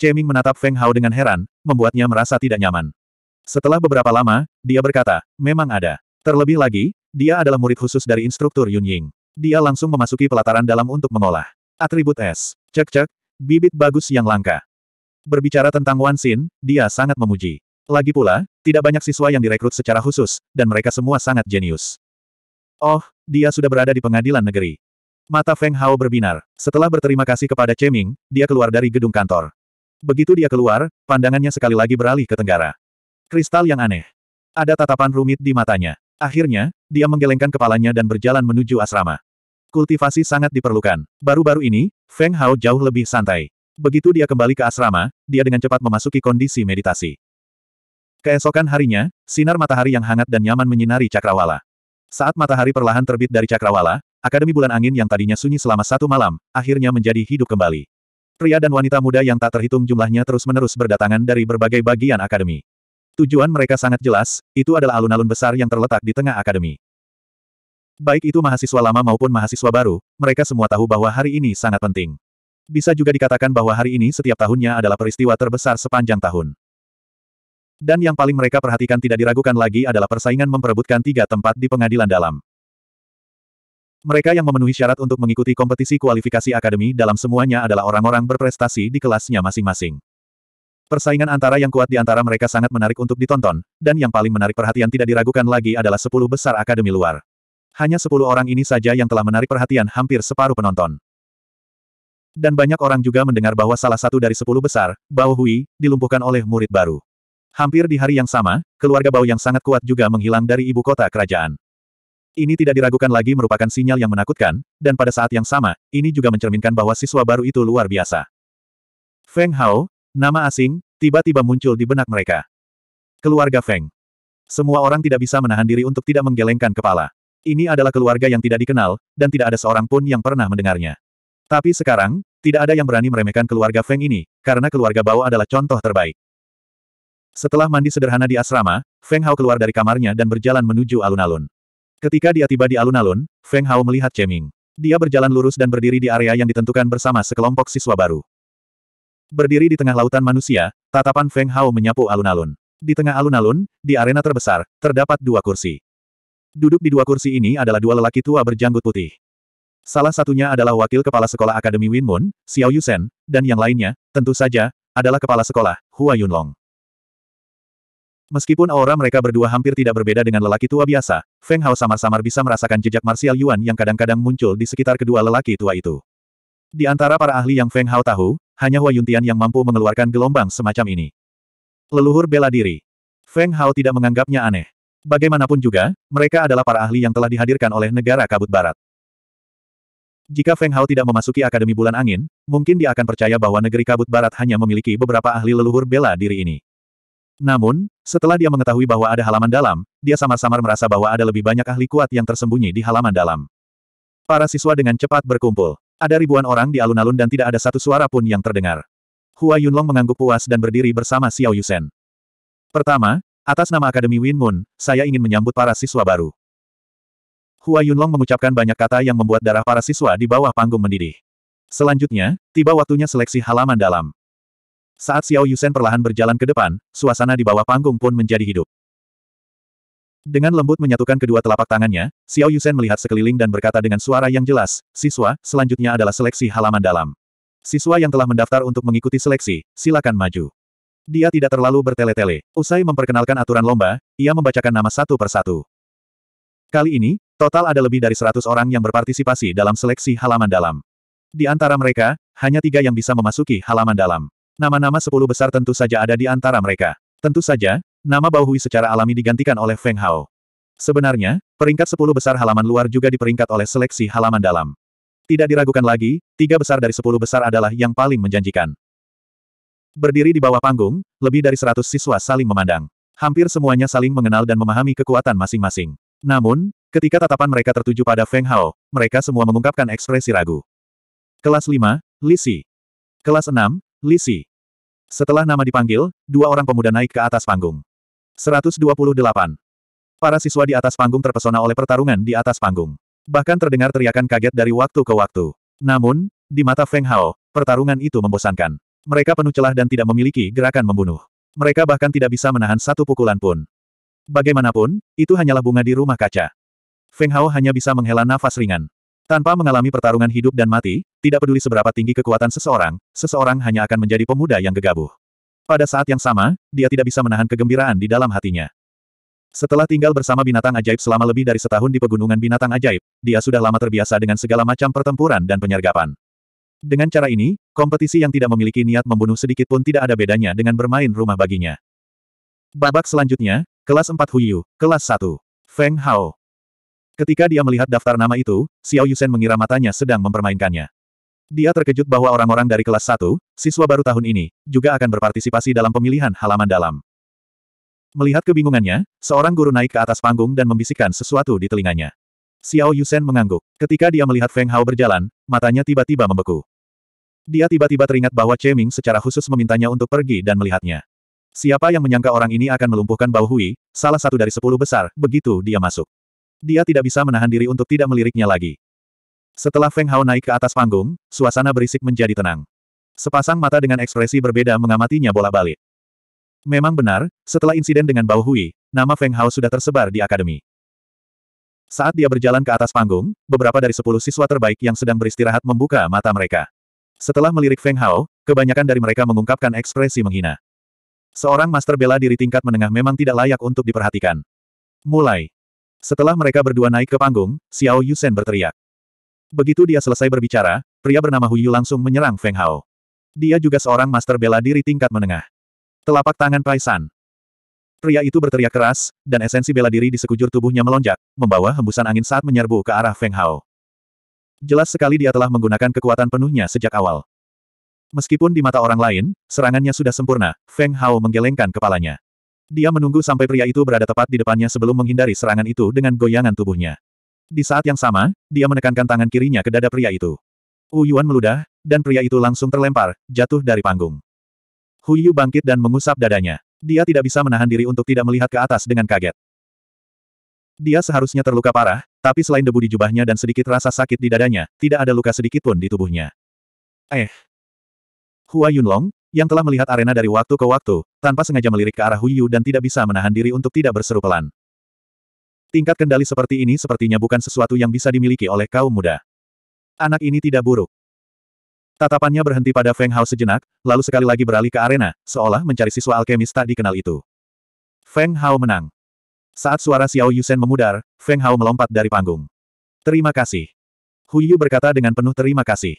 Cheming menatap Feng Hao dengan heran, membuatnya merasa tidak nyaman. Setelah beberapa lama, dia berkata, memang ada. Terlebih lagi, dia adalah murid khusus dari instruktur Yun Ying. Dia langsung memasuki pelataran dalam untuk mengolah. Atribut es. Cek-cek, bibit bagus yang langka. Berbicara tentang Wan Xin, dia sangat memuji. Lagi pula, tidak banyak siswa yang direkrut secara khusus, dan mereka semua sangat jenius. Oh, dia sudah berada di pengadilan negeri. Mata Feng Hao berbinar. Setelah berterima kasih kepada Ming, dia keluar dari gedung kantor. Begitu dia keluar, pandangannya sekali lagi beralih ke tenggara. Kristal yang aneh. Ada tatapan rumit di matanya. Akhirnya, dia menggelengkan kepalanya dan berjalan menuju asrama. Kultivasi sangat diperlukan. Baru-baru ini, Feng Hao jauh lebih santai. Begitu dia kembali ke asrama, dia dengan cepat memasuki kondisi meditasi. Keesokan harinya, sinar matahari yang hangat dan nyaman menyinari cakrawala. Saat matahari perlahan terbit dari cakrawala, Akademi Bulan Angin yang tadinya sunyi selama satu malam, akhirnya menjadi hidup kembali. Pria dan wanita muda yang tak terhitung jumlahnya terus-menerus berdatangan dari berbagai bagian akademi. Tujuan mereka sangat jelas, itu adalah alun-alun besar yang terletak di tengah akademi. Baik itu mahasiswa lama maupun mahasiswa baru, mereka semua tahu bahwa hari ini sangat penting. Bisa juga dikatakan bahwa hari ini setiap tahunnya adalah peristiwa terbesar sepanjang tahun. Dan yang paling mereka perhatikan tidak diragukan lagi adalah persaingan memperebutkan tiga tempat di pengadilan dalam. Mereka yang memenuhi syarat untuk mengikuti kompetisi kualifikasi akademi dalam semuanya adalah orang-orang berprestasi di kelasnya masing-masing. Persaingan antara yang kuat di antara mereka sangat menarik untuk ditonton, dan yang paling menarik perhatian tidak diragukan lagi adalah sepuluh besar akademi luar. Hanya sepuluh orang ini saja yang telah menarik perhatian hampir separuh penonton. Dan banyak orang juga mendengar bahwa salah satu dari sepuluh besar, Bao Hui, dilumpuhkan oleh murid baru. Hampir di hari yang sama, keluarga Bao yang sangat kuat juga menghilang dari ibu kota kerajaan. Ini tidak diragukan lagi merupakan sinyal yang menakutkan, dan pada saat yang sama, ini juga mencerminkan bahwa siswa baru itu luar biasa. Feng Hao, nama asing, tiba-tiba muncul di benak mereka. Keluarga Feng. Semua orang tidak bisa menahan diri untuk tidak menggelengkan kepala. Ini adalah keluarga yang tidak dikenal, dan tidak ada seorang pun yang pernah mendengarnya. Tapi sekarang, tidak ada yang berani meremehkan keluarga Feng ini, karena keluarga Bao adalah contoh terbaik. Setelah mandi sederhana di asrama, Feng Hao keluar dari kamarnya dan berjalan menuju alun-alun. Ketika dia tiba di alun-alun, Feng Hao melihat Ming. Dia berjalan lurus dan berdiri di area yang ditentukan bersama sekelompok siswa baru. Berdiri di tengah lautan manusia, tatapan Feng Hao menyapu alun-alun. Di tengah alun-alun, di arena terbesar, terdapat dua kursi. Duduk di dua kursi ini adalah dua lelaki tua berjanggut putih. Salah satunya adalah wakil kepala sekolah Akademi Winmun, Xiao Yusen, dan yang lainnya, tentu saja, adalah kepala sekolah, Hua Yunlong. Meskipun aura mereka berdua hampir tidak berbeda dengan lelaki tua biasa, Feng Hao samar-samar bisa merasakan jejak Martial Yuan yang kadang-kadang muncul di sekitar kedua lelaki tua itu. Di antara para ahli yang Feng Hao tahu, hanya Hua Yuntian yang mampu mengeluarkan gelombang semacam ini. Leluhur bela diri. Feng Hao tidak menganggapnya aneh. Bagaimanapun juga, mereka adalah para ahli yang telah dihadirkan oleh negara kabut barat. Jika Feng Hao tidak memasuki Akademi Bulan Angin, mungkin dia akan percaya bahwa negeri kabut barat hanya memiliki beberapa ahli leluhur bela diri ini. Namun, setelah dia mengetahui bahwa ada halaman dalam, dia samar-samar merasa bahwa ada lebih banyak ahli kuat yang tersembunyi di halaman dalam. Para siswa dengan cepat berkumpul. Ada ribuan orang di alun-alun dan tidak ada satu suara pun yang terdengar. Hua Yunlong mengangguk puas dan berdiri bersama Xiao Yusen. Pertama, atas nama Akademi Win Moon, saya ingin menyambut para siswa baru. Hua Yunlong mengucapkan banyak kata yang membuat darah para siswa di bawah panggung mendidih. Selanjutnya, tiba waktunya seleksi halaman dalam. Saat Xiao Yusen perlahan berjalan ke depan, suasana di bawah panggung pun menjadi hidup. Dengan lembut menyatukan kedua telapak tangannya, Xiao Yusen melihat sekeliling dan berkata dengan suara yang jelas, siswa, selanjutnya adalah seleksi halaman dalam. Siswa yang telah mendaftar untuk mengikuti seleksi, silakan maju. Dia tidak terlalu bertele-tele. Usai memperkenalkan aturan lomba, ia membacakan nama satu persatu. Kali ini, total ada lebih dari 100 orang yang berpartisipasi dalam seleksi halaman dalam. Di antara mereka, hanya tiga yang bisa memasuki halaman dalam. Nama-nama sepuluh besar tentu saja ada di antara mereka. Tentu saja, nama Bao Hui secara alami digantikan oleh Feng Hao. Sebenarnya, peringkat sepuluh besar halaman luar juga diperingkat oleh seleksi halaman dalam. Tidak diragukan lagi, tiga besar dari sepuluh besar adalah yang paling menjanjikan. Berdiri di bawah panggung, lebih dari seratus siswa saling memandang. Hampir semuanya saling mengenal dan memahami kekuatan masing-masing. Namun, ketika tatapan mereka tertuju pada Feng Hao, mereka semua mengungkapkan ekspresi ragu. Kelas 5, Lisi. Kelas 6, Lisi. Setelah nama dipanggil, dua orang pemuda naik ke atas panggung. 128. Para siswa di atas panggung terpesona oleh pertarungan di atas panggung. Bahkan terdengar teriakan kaget dari waktu ke waktu. Namun, di mata Feng Hao, pertarungan itu membosankan. Mereka penuh celah dan tidak memiliki gerakan membunuh. Mereka bahkan tidak bisa menahan satu pukulan pun. Bagaimanapun, itu hanyalah bunga di rumah kaca. Feng Hao hanya bisa menghela nafas ringan. Tanpa mengalami pertarungan hidup dan mati, tidak peduli seberapa tinggi kekuatan seseorang, seseorang hanya akan menjadi pemuda yang gegabah. Pada saat yang sama, dia tidak bisa menahan kegembiraan di dalam hatinya. Setelah tinggal bersama binatang ajaib selama lebih dari setahun di pegunungan binatang ajaib, dia sudah lama terbiasa dengan segala macam pertempuran dan penyergapan. Dengan cara ini, kompetisi yang tidak memiliki niat membunuh sedikit pun tidak ada bedanya dengan bermain rumah baginya. Babak selanjutnya, kelas 4 Huyu, kelas 1. Feng Hao. Ketika dia melihat daftar nama itu, Xiao Yusen mengira matanya sedang mempermainkannya. Dia terkejut bahwa orang-orang dari kelas 1, siswa baru tahun ini, juga akan berpartisipasi dalam pemilihan halaman dalam. Melihat kebingungannya, seorang guru naik ke atas panggung dan membisikkan sesuatu di telinganya. Xiao Yusen mengangguk. Ketika dia melihat Feng Hao berjalan, matanya tiba-tiba membeku. Dia tiba-tiba teringat bahwa Che Ming secara khusus memintanya untuk pergi dan melihatnya. Siapa yang menyangka orang ini akan melumpuhkan Bao Hui, salah satu dari sepuluh besar, begitu dia masuk. Dia tidak bisa menahan diri untuk tidak meliriknya lagi. Setelah Feng Hao naik ke atas panggung, suasana berisik menjadi tenang. Sepasang mata dengan ekspresi berbeda mengamatinya bola balik. Memang benar, setelah insiden dengan Bao Hui, nama Feng Hao sudah tersebar di akademi. Saat dia berjalan ke atas panggung, beberapa dari sepuluh siswa terbaik yang sedang beristirahat membuka mata mereka. Setelah melirik Feng Hao, kebanyakan dari mereka mengungkapkan ekspresi menghina. Seorang master bela diri tingkat menengah memang tidak layak untuk diperhatikan. Mulai. Setelah mereka berdua naik ke panggung, Xiao Yusen berteriak. Begitu dia selesai berbicara, pria bernama Huyu langsung menyerang Feng Hao. Dia juga seorang master bela diri tingkat menengah. Telapak tangan Paisan. Pria itu berteriak keras, dan esensi bela diri di sekujur tubuhnya melonjak, membawa hembusan angin saat menyerbu ke arah Feng Hao. Jelas sekali dia telah menggunakan kekuatan penuhnya sejak awal. Meskipun di mata orang lain, serangannya sudah sempurna, Feng Hao menggelengkan kepalanya. Dia menunggu sampai pria itu berada tepat di depannya sebelum menghindari serangan itu dengan goyangan tubuhnya. Di saat yang sama, dia menekankan tangan kirinya ke dada pria itu. Wu Yuan meludah, dan pria itu langsung terlempar, jatuh dari panggung. Hu Yu bangkit dan mengusap dadanya. Dia tidak bisa menahan diri untuk tidak melihat ke atas dengan kaget. Dia seharusnya terluka parah, tapi selain debu di jubahnya dan sedikit rasa sakit di dadanya, tidak ada luka sedikit pun di tubuhnya. Eh. Hua Yunlong, yang telah melihat arena dari waktu ke waktu, tanpa sengaja melirik ke arah Hu Huyu dan tidak bisa menahan diri untuk tidak berseru pelan. Tingkat kendali seperti ini sepertinya bukan sesuatu yang bisa dimiliki oleh kaum muda. Anak ini tidak buruk. Tatapannya berhenti pada Feng Hao sejenak, lalu sekali lagi beralih ke arena, seolah mencari siswa alkemis tak dikenal itu. Feng Hao menang. Saat suara Xiao Yusen memudar, Feng Hao melompat dari panggung. Terima kasih. Huyu berkata dengan penuh terima kasih.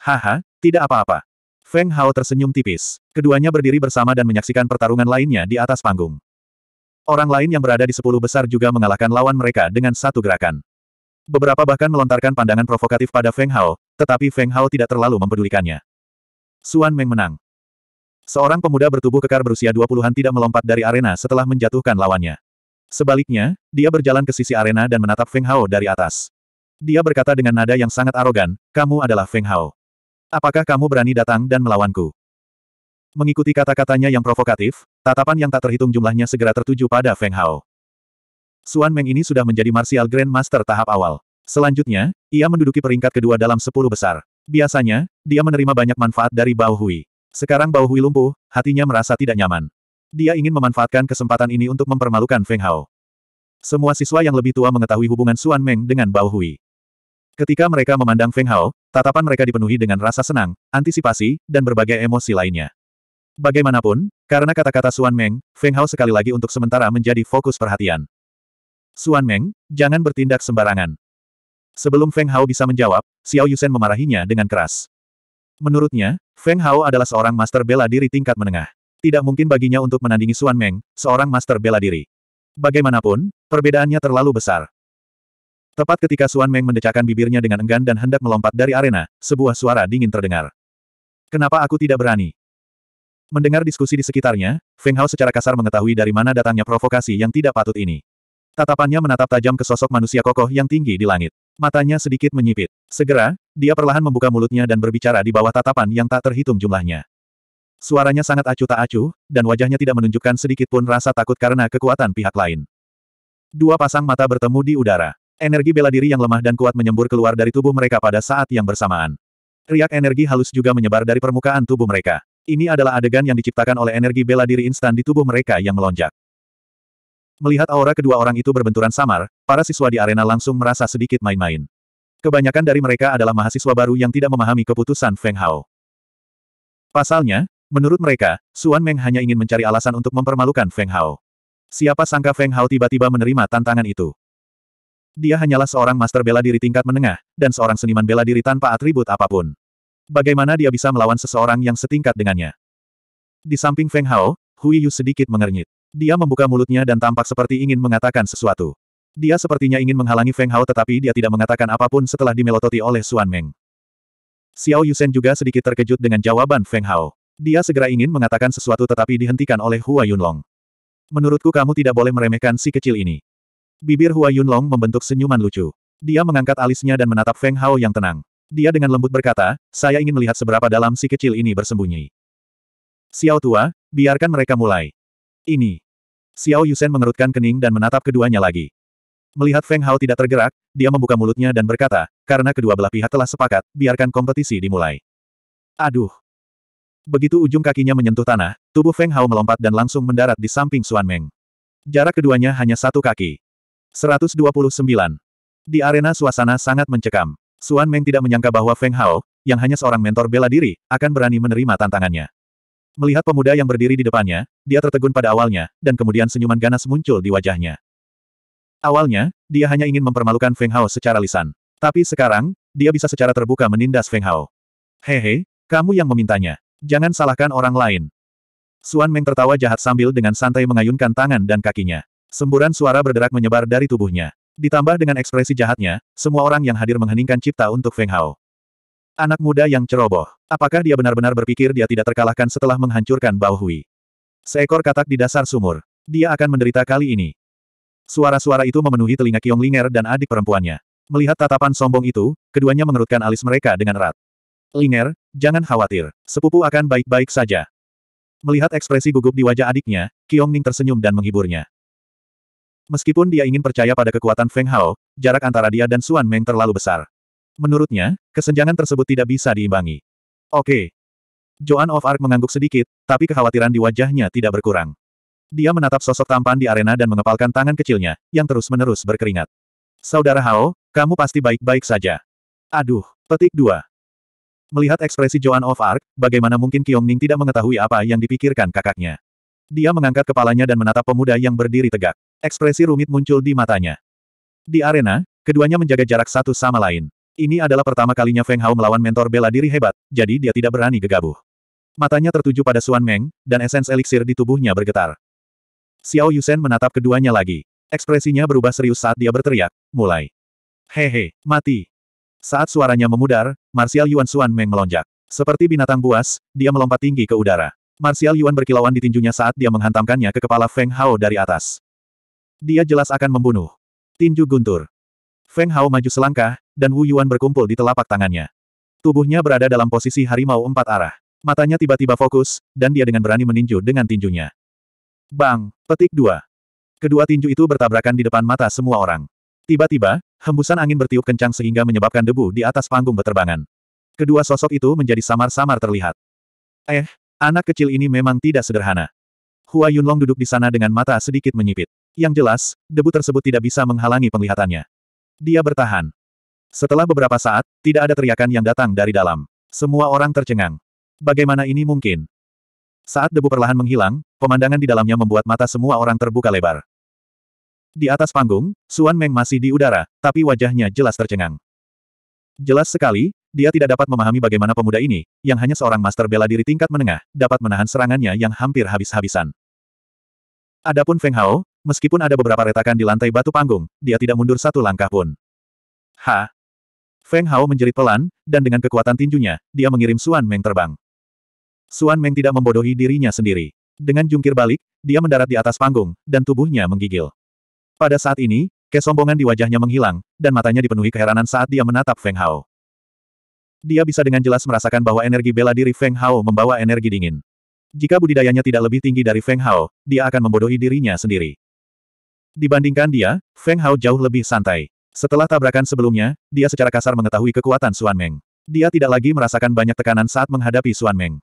Haha, tidak apa-apa. Feng Hao tersenyum tipis. Keduanya berdiri bersama dan menyaksikan pertarungan lainnya di atas panggung. Orang lain yang berada di sepuluh besar juga mengalahkan lawan mereka dengan satu gerakan. Beberapa bahkan melontarkan pandangan provokatif pada Feng Hao, tetapi Feng Hao tidak terlalu mempedulikannya. Suan Meng menang. Seorang pemuda bertubuh kekar berusia 20-an tidak melompat dari arena setelah menjatuhkan lawannya. Sebaliknya, dia berjalan ke sisi arena dan menatap Feng Hao dari atas. Dia berkata dengan nada yang sangat arogan, kamu adalah Feng Hao. Apakah kamu berani datang dan melawanku? Mengikuti kata-katanya yang provokatif, tatapan yang tak terhitung jumlahnya segera tertuju pada Feng Hao. Suan Meng ini sudah menjadi Martial Grandmaster tahap awal. Selanjutnya, ia menduduki peringkat kedua dalam sepuluh besar. Biasanya, dia menerima banyak manfaat dari Bao Hui. Sekarang Bao Hui lumpuh, hatinya merasa tidak nyaman. Dia ingin memanfaatkan kesempatan ini untuk mempermalukan Feng Hao. Semua siswa yang lebih tua mengetahui hubungan Suan Meng dengan Bao Hui. Ketika mereka memandang Feng Hao, tatapan mereka dipenuhi dengan rasa senang, antisipasi, dan berbagai emosi lainnya. Bagaimanapun, karena kata-kata Suan Meng, Feng Hao sekali lagi untuk sementara menjadi fokus perhatian. Suan Meng, jangan bertindak sembarangan. Sebelum Feng Hao bisa menjawab, Xiao Yusen memarahinya dengan keras. Menurutnya, Feng Hao adalah seorang master bela diri tingkat menengah. Tidak mungkin baginya untuk menandingi Suan Meng, seorang master bela diri. Bagaimanapun, perbedaannya terlalu besar. Tepat ketika Suan Meng mendecakkan bibirnya dengan enggan dan hendak melompat dari arena, sebuah suara dingin terdengar. Kenapa aku tidak berani? Mendengar diskusi di sekitarnya, Feng Hao secara kasar mengetahui dari mana datangnya provokasi yang tidak patut ini. Tatapannya menatap tajam ke sosok manusia kokoh yang tinggi di langit. Matanya sedikit menyipit. Segera, dia perlahan membuka mulutnya dan berbicara di bawah tatapan yang tak terhitung jumlahnya. Suaranya sangat acuh tak acuh, dan wajahnya tidak menunjukkan sedikit pun rasa takut karena kekuatan pihak lain. Dua pasang mata bertemu di udara. Energi bela diri yang lemah dan kuat menyembur keluar dari tubuh mereka pada saat yang bersamaan. Riak energi halus juga menyebar dari permukaan tubuh mereka. Ini adalah adegan yang diciptakan oleh energi bela diri instan di tubuh mereka yang melonjak. Melihat aura kedua orang itu berbenturan samar, para siswa di arena langsung merasa sedikit main-main. Kebanyakan dari mereka adalah mahasiswa baru yang tidak memahami keputusan Feng Hao. Pasalnya, menurut mereka, Suan Meng hanya ingin mencari alasan untuk mempermalukan Feng Hao. Siapa sangka Feng Hao tiba-tiba menerima tantangan itu. Dia hanyalah seorang master bela diri tingkat menengah, dan seorang seniman bela diri tanpa atribut apapun. Bagaimana dia bisa melawan seseorang yang setingkat dengannya? Di samping Feng Hao, Hui Yu sedikit mengernyit. Dia membuka mulutnya dan tampak seperti ingin mengatakan sesuatu. Dia sepertinya ingin menghalangi Feng Hao tetapi dia tidak mengatakan apapun setelah dimelototi oleh Suan Meng. Xiao Yusen juga sedikit terkejut dengan jawaban Feng Hao. Dia segera ingin mengatakan sesuatu tetapi dihentikan oleh Hua Yunlong. Menurutku kamu tidak boleh meremehkan si kecil ini. Bibir Hua Yunlong membentuk senyuman lucu. Dia mengangkat alisnya dan menatap Feng Hao yang tenang. Dia dengan lembut berkata, saya ingin melihat seberapa dalam si kecil ini bersembunyi. Xiao tua, biarkan mereka mulai. Ini. Xiao Yusen mengerutkan kening dan menatap keduanya lagi. Melihat Feng Hao tidak tergerak, dia membuka mulutnya dan berkata, karena kedua belah pihak telah sepakat, biarkan kompetisi dimulai. Aduh. Begitu ujung kakinya menyentuh tanah, tubuh Feng Hao melompat dan langsung mendarat di samping Suan Meng. Jarak keduanya hanya satu kaki. 129. Di arena suasana sangat mencekam. Suan Meng tidak menyangka bahwa Feng Hao, yang hanya seorang mentor bela diri, akan berani menerima tantangannya. Melihat pemuda yang berdiri di depannya, dia tertegun pada awalnya, dan kemudian senyuman ganas muncul di wajahnya. Awalnya, dia hanya ingin mempermalukan Feng Hao secara lisan. Tapi sekarang, dia bisa secara terbuka menindas Feng Hao. Hehe, kamu yang memintanya. Jangan salahkan orang lain. Suan Meng tertawa jahat sambil dengan santai mengayunkan tangan dan kakinya. Semburan suara berderak menyebar dari tubuhnya. Ditambah dengan ekspresi jahatnya, semua orang yang hadir mengheningkan cipta untuk Feng Hao. Anak muda yang ceroboh. Apakah dia benar-benar berpikir dia tidak terkalahkan setelah menghancurkan Bao Hui? Seekor katak di dasar sumur. Dia akan menderita kali ini. Suara-suara itu memenuhi telinga Kiong Linger dan adik perempuannya. Melihat tatapan sombong itu, keduanya mengerutkan alis mereka dengan erat. Linger, jangan khawatir. Sepupu akan baik-baik saja. Melihat ekspresi gugup di wajah adiknya, Kiong Ning tersenyum dan menghiburnya. Meskipun dia ingin percaya pada kekuatan Feng Hao, jarak antara dia dan Suan Meng terlalu besar. Menurutnya, kesenjangan tersebut tidak bisa diimbangi. Oke. Joan of Arc mengangguk sedikit, tapi kekhawatiran di wajahnya tidak berkurang. Dia menatap sosok tampan di arena dan mengepalkan tangan kecilnya, yang terus-menerus berkeringat. Saudara Hao, kamu pasti baik-baik saja. Aduh, petik dua. Melihat ekspresi Joan of Arc, bagaimana mungkin Kiong Ning tidak mengetahui apa yang dipikirkan kakaknya. Dia mengangkat kepalanya dan menatap pemuda yang berdiri tegak. Ekspresi rumit muncul di matanya. Di arena, keduanya menjaga jarak satu sama lain. Ini adalah pertama kalinya Feng Hao melawan mentor bela diri hebat, jadi dia tidak berani gegabah. Matanya tertuju pada Suan Meng, dan esens eliksir di tubuhnya bergetar. Xiao Yusen menatap keduanya lagi. Ekspresinya berubah serius saat dia berteriak, mulai. Hehe, mati. Saat suaranya memudar, Martial Yuan Suan Meng melonjak. Seperti binatang buas, dia melompat tinggi ke udara. Martial Yuan berkilauan di tinjunya saat dia menghantamkannya ke kepala Feng Hao dari atas. Dia jelas akan membunuh. Tinju guntur. Feng Hao maju selangkah, dan Wu Yuan berkumpul di telapak tangannya. Tubuhnya berada dalam posisi harimau empat arah. Matanya tiba-tiba fokus, dan dia dengan berani meninju dengan tinjunya. Bang! Petik dua. Kedua tinju itu bertabrakan di depan mata semua orang. Tiba-tiba, hembusan angin bertiup kencang sehingga menyebabkan debu di atas panggung beterbangan. Kedua sosok itu menjadi samar-samar terlihat. Eh, anak kecil ini memang tidak sederhana. Hua Yunlong duduk di sana dengan mata sedikit menyipit. Yang jelas, debu tersebut tidak bisa menghalangi penglihatannya. Dia bertahan. Setelah beberapa saat, tidak ada teriakan yang datang dari dalam. Semua orang tercengang. Bagaimana ini mungkin? Saat debu perlahan menghilang, pemandangan di dalamnya membuat mata semua orang terbuka lebar. Di atas panggung, Suan Meng masih di udara, tapi wajahnya jelas tercengang. Jelas sekali, dia tidak dapat memahami bagaimana pemuda ini, yang hanya seorang master bela diri tingkat menengah, dapat menahan serangannya yang hampir habis-habisan. Adapun Feng Hao, Meskipun ada beberapa retakan di lantai batu panggung, dia tidak mundur satu langkah pun. Ha! Feng Hao menjerit pelan, dan dengan kekuatan tinjunya, dia mengirim Suan Meng terbang. Suan Meng tidak membodohi dirinya sendiri. Dengan jungkir balik, dia mendarat di atas panggung, dan tubuhnya menggigil. Pada saat ini, kesombongan di wajahnya menghilang, dan matanya dipenuhi keheranan saat dia menatap Feng Hao. Dia bisa dengan jelas merasakan bahwa energi bela diri Feng Hao membawa energi dingin. Jika budidayanya tidak lebih tinggi dari Feng Hao, dia akan membodohi dirinya sendiri. Dibandingkan dia, Feng Hao jauh lebih santai. Setelah tabrakan sebelumnya, dia secara kasar mengetahui kekuatan Suan Meng. Dia tidak lagi merasakan banyak tekanan saat menghadapi Suan Meng.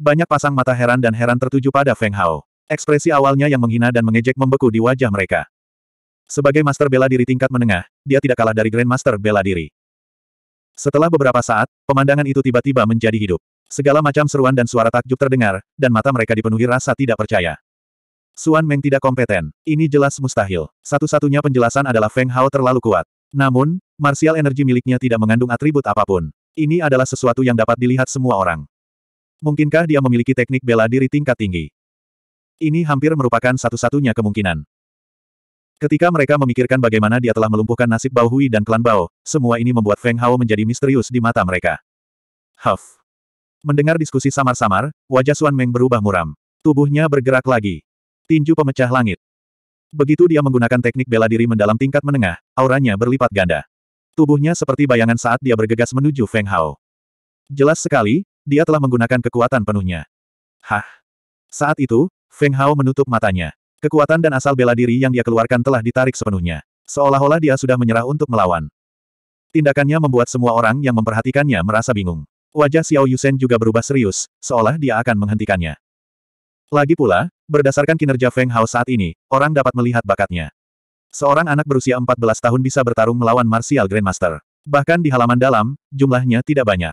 Banyak pasang mata heran dan heran tertuju pada Feng Hao. Ekspresi awalnya yang menghina dan mengejek membeku di wajah mereka. Sebagai master bela diri tingkat menengah, dia tidak kalah dari Grandmaster bela diri. Setelah beberapa saat, pemandangan itu tiba-tiba menjadi hidup. Segala macam seruan dan suara takjub terdengar, dan mata mereka dipenuhi rasa tidak percaya. Suan Meng tidak kompeten. Ini jelas mustahil. Satu-satunya penjelasan adalah Feng Hao terlalu kuat. Namun, martial energi miliknya tidak mengandung atribut apapun. Ini adalah sesuatu yang dapat dilihat semua orang. Mungkinkah dia memiliki teknik bela diri tingkat tinggi? Ini hampir merupakan satu-satunya kemungkinan. Ketika mereka memikirkan bagaimana dia telah melumpuhkan nasib Bao Hui dan klan Bao, semua ini membuat Feng Hao menjadi misterius di mata mereka. Huff. Mendengar diskusi samar-samar, wajah Suan Meng berubah muram. Tubuhnya bergerak lagi tinju pemecah langit. Begitu dia menggunakan teknik bela diri mendalam tingkat menengah, auranya berlipat ganda. Tubuhnya seperti bayangan saat dia bergegas menuju Feng Hao. Jelas sekali, dia telah menggunakan kekuatan penuhnya. Hah! Saat itu, Feng Hao menutup matanya. Kekuatan dan asal bela diri yang dia keluarkan telah ditarik sepenuhnya. Seolah-olah dia sudah menyerah untuk melawan. Tindakannya membuat semua orang yang memperhatikannya merasa bingung. Wajah Xiao Yusen juga berubah serius, seolah dia akan menghentikannya. Lagi pula, berdasarkan kinerja Feng Hao saat ini, orang dapat melihat bakatnya. Seorang anak berusia 14 tahun bisa bertarung melawan Martial Grandmaster. Bahkan di halaman dalam, jumlahnya tidak banyak.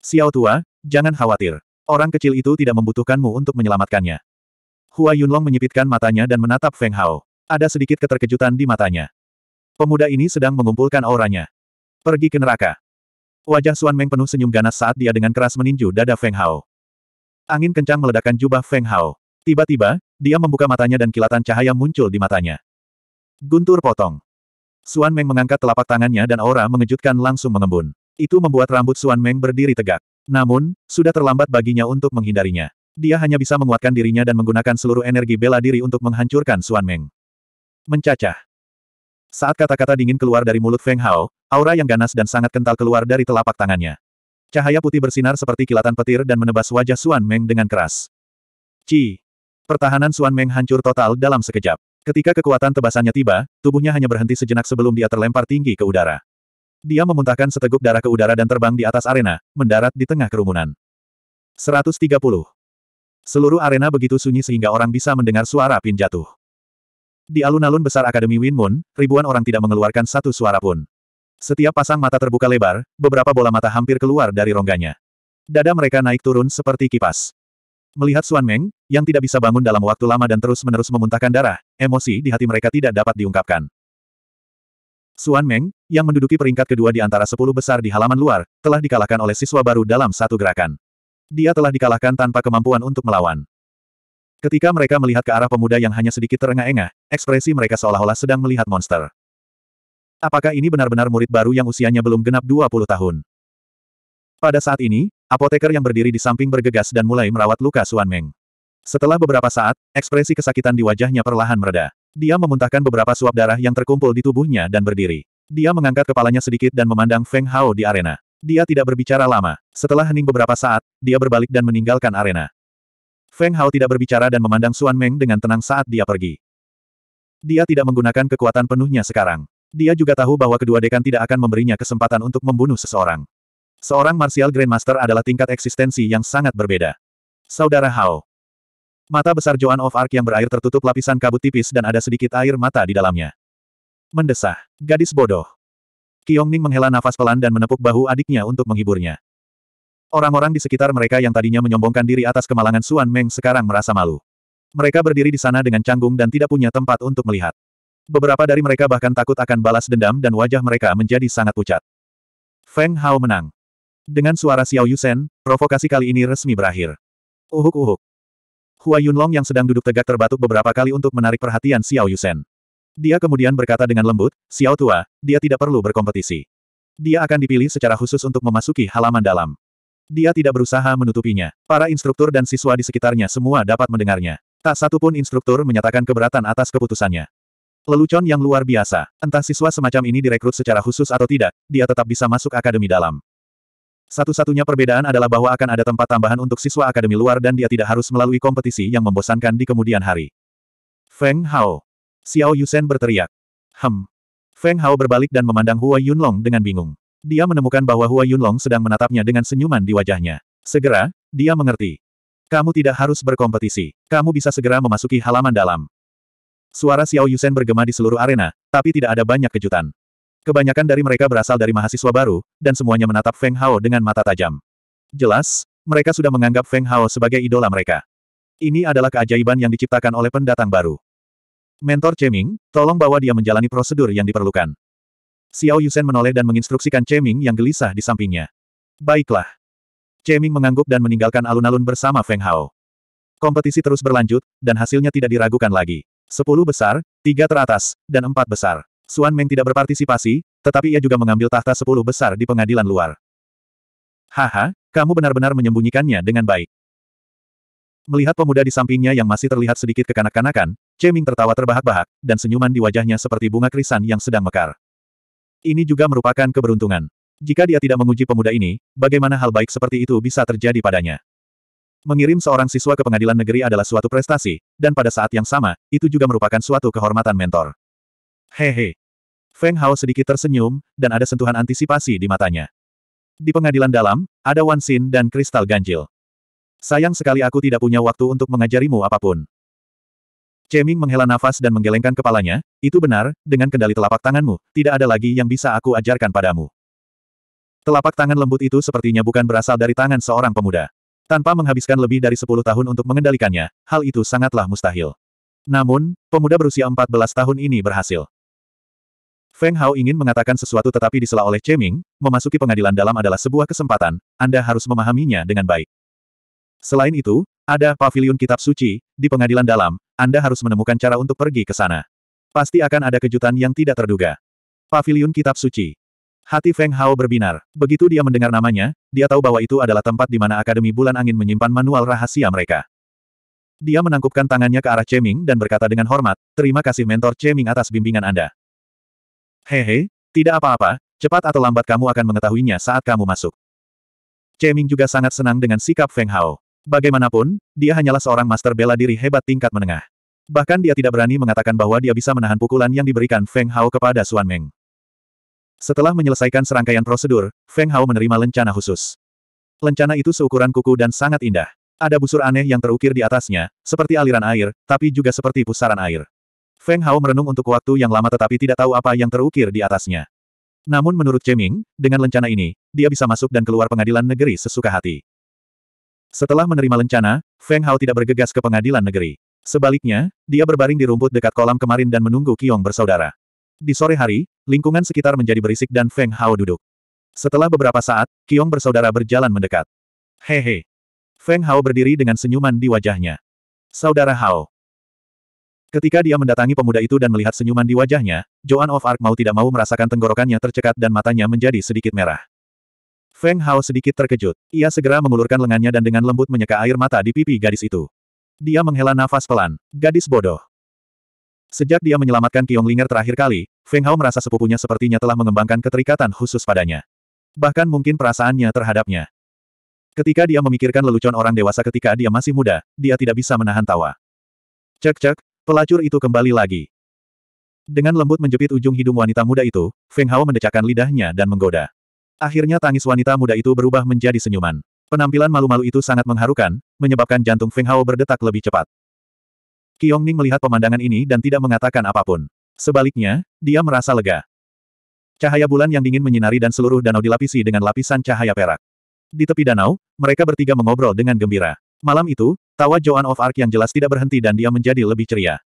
Xiao Tua, jangan khawatir. Orang kecil itu tidak membutuhkanmu untuk menyelamatkannya. Hua Yunlong menyipitkan matanya dan menatap Feng Hao. Ada sedikit keterkejutan di matanya. Pemuda ini sedang mengumpulkan auranya. Pergi ke neraka. Wajah Suan Meng penuh senyum ganas saat dia dengan keras meninju dada Feng Hao. Angin kencang meledakkan jubah Feng Hao. Tiba-tiba, dia membuka matanya dan kilatan cahaya muncul di matanya. Guntur potong. Suan Meng mengangkat telapak tangannya dan aura mengejutkan langsung mengembun. Itu membuat rambut Suan Meng berdiri tegak. Namun, sudah terlambat baginya untuk menghindarinya. Dia hanya bisa menguatkan dirinya dan menggunakan seluruh energi bela diri untuk menghancurkan Suan Meng. Mencacah. Saat kata-kata dingin keluar dari mulut Feng Hao, aura yang ganas dan sangat kental keluar dari telapak tangannya. Cahaya putih bersinar seperti kilatan petir dan menebas wajah Suan Meng dengan keras. Ci! Pertahanan Suan Meng hancur total dalam sekejap. Ketika kekuatan tebasannya tiba, tubuhnya hanya berhenti sejenak sebelum dia terlempar tinggi ke udara. Dia memuntahkan seteguk darah ke udara dan terbang di atas arena, mendarat di tengah kerumunan. 130. Seluruh arena begitu sunyi sehingga orang bisa mendengar suara pin jatuh. Di alun-alun besar Akademi Win Moon, ribuan orang tidak mengeluarkan satu suara pun. Setiap pasang mata terbuka lebar, beberapa bola mata hampir keluar dari rongganya. Dada mereka naik turun seperti kipas. Melihat Suan Meng, yang tidak bisa bangun dalam waktu lama dan terus-menerus memuntahkan darah, emosi di hati mereka tidak dapat diungkapkan. Suan Meng, yang menduduki peringkat kedua di antara sepuluh besar di halaman luar, telah dikalahkan oleh siswa baru dalam satu gerakan. Dia telah dikalahkan tanpa kemampuan untuk melawan. Ketika mereka melihat ke arah pemuda yang hanya sedikit terengah-engah, ekspresi mereka seolah-olah sedang melihat monster. Apakah ini benar-benar murid baru yang usianya belum genap 20 tahun? Pada saat ini, apoteker yang berdiri di samping bergegas dan mulai merawat luka Suan Meng. Setelah beberapa saat, ekspresi kesakitan di wajahnya perlahan mereda. Dia memuntahkan beberapa suap darah yang terkumpul di tubuhnya dan berdiri. Dia mengangkat kepalanya sedikit dan memandang Feng Hao di arena. Dia tidak berbicara lama. Setelah hening beberapa saat, dia berbalik dan meninggalkan arena. Feng Hao tidak berbicara dan memandang Suan Meng dengan tenang saat dia pergi. Dia tidak menggunakan kekuatan penuhnya sekarang. Dia juga tahu bahwa kedua dekan tidak akan memberinya kesempatan untuk membunuh seseorang. Seorang Martial Grandmaster adalah tingkat eksistensi yang sangat berbeda. Saudara Hao. Mata besar Joan of Arc yang berair tertutup lapisan kabut tipis dan ada sedikit air mata di dalamnya. Mendesah. Gadis bodoh. Ning menghela nafas pelan dan menepuk bahu adiknya untuk menghiburnya. Orang-orang di sekitar mereka yang tadinya menyombongkan diri atas kemalangan Suan Meng sekarang merasa malu. Mereka berdiri di sana dengan canggung dan tidak punya tempat untuk melihat. Beberapa dari mereka bahkan takut akan balas dendam dan wajah mereka menjadi sangat pucat. Feng Hao menang. Dengan suara Xiao Yusen, provokasi kali ini resmi berakhir. Uhuk-uhuk. Hua Yunlong yang sedang duduk tegak terbatuk beberapa kali untuk menarik perhatian Xiao Yusen. Dia kemudian berkata dengan lembut, Xiao Tua, dia tidak perlu berkompetisi. Dia akan dipilih secara khusus untuk memasuki halaman dalam. Dia tidak berusaha menutupinya. Para instruktur dan siswa di sekitarnya semua dapat mendengarnya. Tak satu pun instruktur menyatakan keberatan atas keputusannya. Lelucon yang luar biasa. Entah siswa semacam ini direkrut secara khusus atau tidak, dia tetap bisa masuk akademi dalam. Satu-satunya perbedaan adalah bahwa akan ada tempat tambahan untuk siswa akademi luar dan dia tidak harus melalui kompetisi yang membosankan di kemudian hari. Feng Hao. Xiao Yusen berteriak. Hem. Feng Hao berbalik dan memandang Hua Yunlong dengan bingung. Dia menemukan bahwa Hua Yunlong sedang menatapnya dengan senyuman di wajahnya. Segera, dia mengerti. Kamu tidak harus berkompetisi. Kamu bisa segera memasuki halaman dalam. Suara Xiao Yusen bergema di seluruh arena, tapi tidak ada banyak kejutan. Kebanyakan dari mereka berasal dari mahasiswa baru, dan semuanya menatap Feng Hao dengan mata tajam. Jelas, mereka sudah menganggap Feng Hao sebagai idola mereka. Ini adalah keajaiban yang diciptakan oleh pendatang baru. Mentor Ming, tolong bawa dia menjalani prosedur yang diperlukan. Xiao Yusen menoleh dan menginstruksikan Ming yang gelisah di sampingnya. Baiklah. Ming mengangguk dan meninggalkan alun-alun bersama Feng Hao. Kompetisi terus berlanjut, dan hasilnya tidak diragukan lagi. Sepuluh besar, tiga teratas, dan empat besar. Suan Meng tidak berpartisipasi, tetapi ia juga mengambil tahta sepuluh besar di pengadilan luar. Haha, kamu benar-benar menyembunyikannya dengan baik. Melihat pemuda di sampingnya yang masih terlihat sedikit kekanak-kanakan, Ming tertawa terbahak-bahak, dan senyuman di wajahnya seperti bunga krisan yang sedang mekar. Ini juga merupakan keberuntungan. Jika dia tidak menguji pemuda ini, bagaimana hal baik seperti itu bisa terjadi padanya? Mengirim seorang siswa ke pengadilan negeri adalah suatu prestasi, dan pada saat yang sama, itu juga merupakan suatu kehormatan mentor. Hehe. Feng Hao sedikit tersenyum, dan ada sentuhan antisipasi di matanya. Di pengadilan dalam, ada Wan Xin dan kristal ganjil. Sayang sekali aku tidak punya waktu untuk mengajarimu apapun. Ceming menghela nafas dan menggelengkan kepalanya, itu benar, dengan kendali telapak tanganmu, tidak ada lagi yang bisa aku ajarkan padamu. Telapak tangan lembut itu sepertinya bukan berasal dari tangan seorang pemuda. Tanpa menghabiskan lebih dari 10 tahun untuk mengendalikannya, hal itu sangatlah mustahil. Namun, pemuda berusia 14 tahun ini berhasil. Feng Hao ingin mengatakan sesuatu tetapi disela oleh Ming. memasuki pengadilan dalam adalah sebuah kesempatan, Anda harus memahaminya dengan baik. Selain itu, ada pavilion kitab suci, di pengadilan dalam, Anda harus menemukan cara untuk pergi ke sana. Pasti akan ada kejutan yang tidak terduga. Pavilion kitab suci. Hati Feng Hao berbinar. Begitu dia mendengar namanya, dia tahu bahwa itu adalah tempat di mana Akademi Bulan Angin menyimpan manual rahasia mereka. Dia menangkupkan tangannya ke arah Ceming dan berkata dengan hormat, terima kasih mentor Ceming atas bimbingan Anda. Hehe, tidak apa-apa, cepat atau lambat kamu akan mengetahuinya saat kamu masuk. Ceming juga sangat senang dengan sikap Feng Hao. Bagaimanapun, dia hanyalah seorang master bela diri hebat tingkat menengah. Bahkan dia tidak berani mengatakan bahwa dia bisa menahan pukulan yang diberikan Feng Hao kepada Suan Meng. Setelah menyelesaikan serangkaian prosedur, Feng Hao menerima lencana khusus. Lencana itu seukuran kuku dan sangat indah. Ada busur aneh yang terukir di atasnya, seperti aliran air, tapi juga seperti pusaran air. Feng Hao merenung untuk waktu yang lama tetapi tidak tahu apa yang terukir di atasnya. Namun menurut Ming, dengan lencana ini, dia bisa masuk dan keluar pengadilan negeri sesuka hati. Setelah menerima lencana, Feng Hao tidak bergegas ke pengadilan negeri. Sebaliknya, dia berbaring di rumput dekat kolam kemarin dan menunggu Kiong bersaudara. Di sore hari, lingkungan sekitar menjadi berisik dan Feng Hao duduk. Setelah beberapa saat, Kiong bersaudara berjalan mendekat. Hehe. Feng Hao berdiri dengan senyuman di wajahnya. Saudara Hao. Ketika dia mendatangi pemuda itu dan melihat senyuman di wajahnya, Joan of Arc mau tidak mau merasakan tenggorokannya tercekat dan matanya menjadi sedikit merah. Feng Hao sedikit terkejut. Ia segera mengulurkan lengannya dan dengan lembut menyeka air mata di pipi gadis itu. Dia menghela nafas pelan. Gadis bodoh. Sejak dia menyelamatkan Ling'er terakhir kali, Feng Hao merasa sepupunya sepertinya telah mengembangkan keterikatan khusus padanya. Bahkan mungkin perasaannya terhadapnya. Ketika dia memikirkan lelucon orang dewasa ketika dia masih muda, dia tidak bisa menahan tawa. Cek-cek, pelacur itu kembali lagi. Dengan lembut menjepit ujung hidung wanita muda itu, Feng Hao mendecakkan lidahnya dan menggoda. Akhirnya tangis wanita muda itu berubah menjadi senyuman. Penampilan malu-malu itu sangat mengharukan, menyebabkan jantung Feng Hao berdetak lebih cepat. Ning melihat pemandangan ini dan tidak mengatakan apapun. Sebaliknya, dia merasa lega. Cahaya bulan yang dingin menyinari dan seluruh danau dilapisi dengan lapisan cahaya perak. Di tepi danau, mereka bertiga mengobrol dengan gembira. Malam itu, tawa Joan of Arc yang jelas tidak berhenti dan dia menjadi lebih ceria.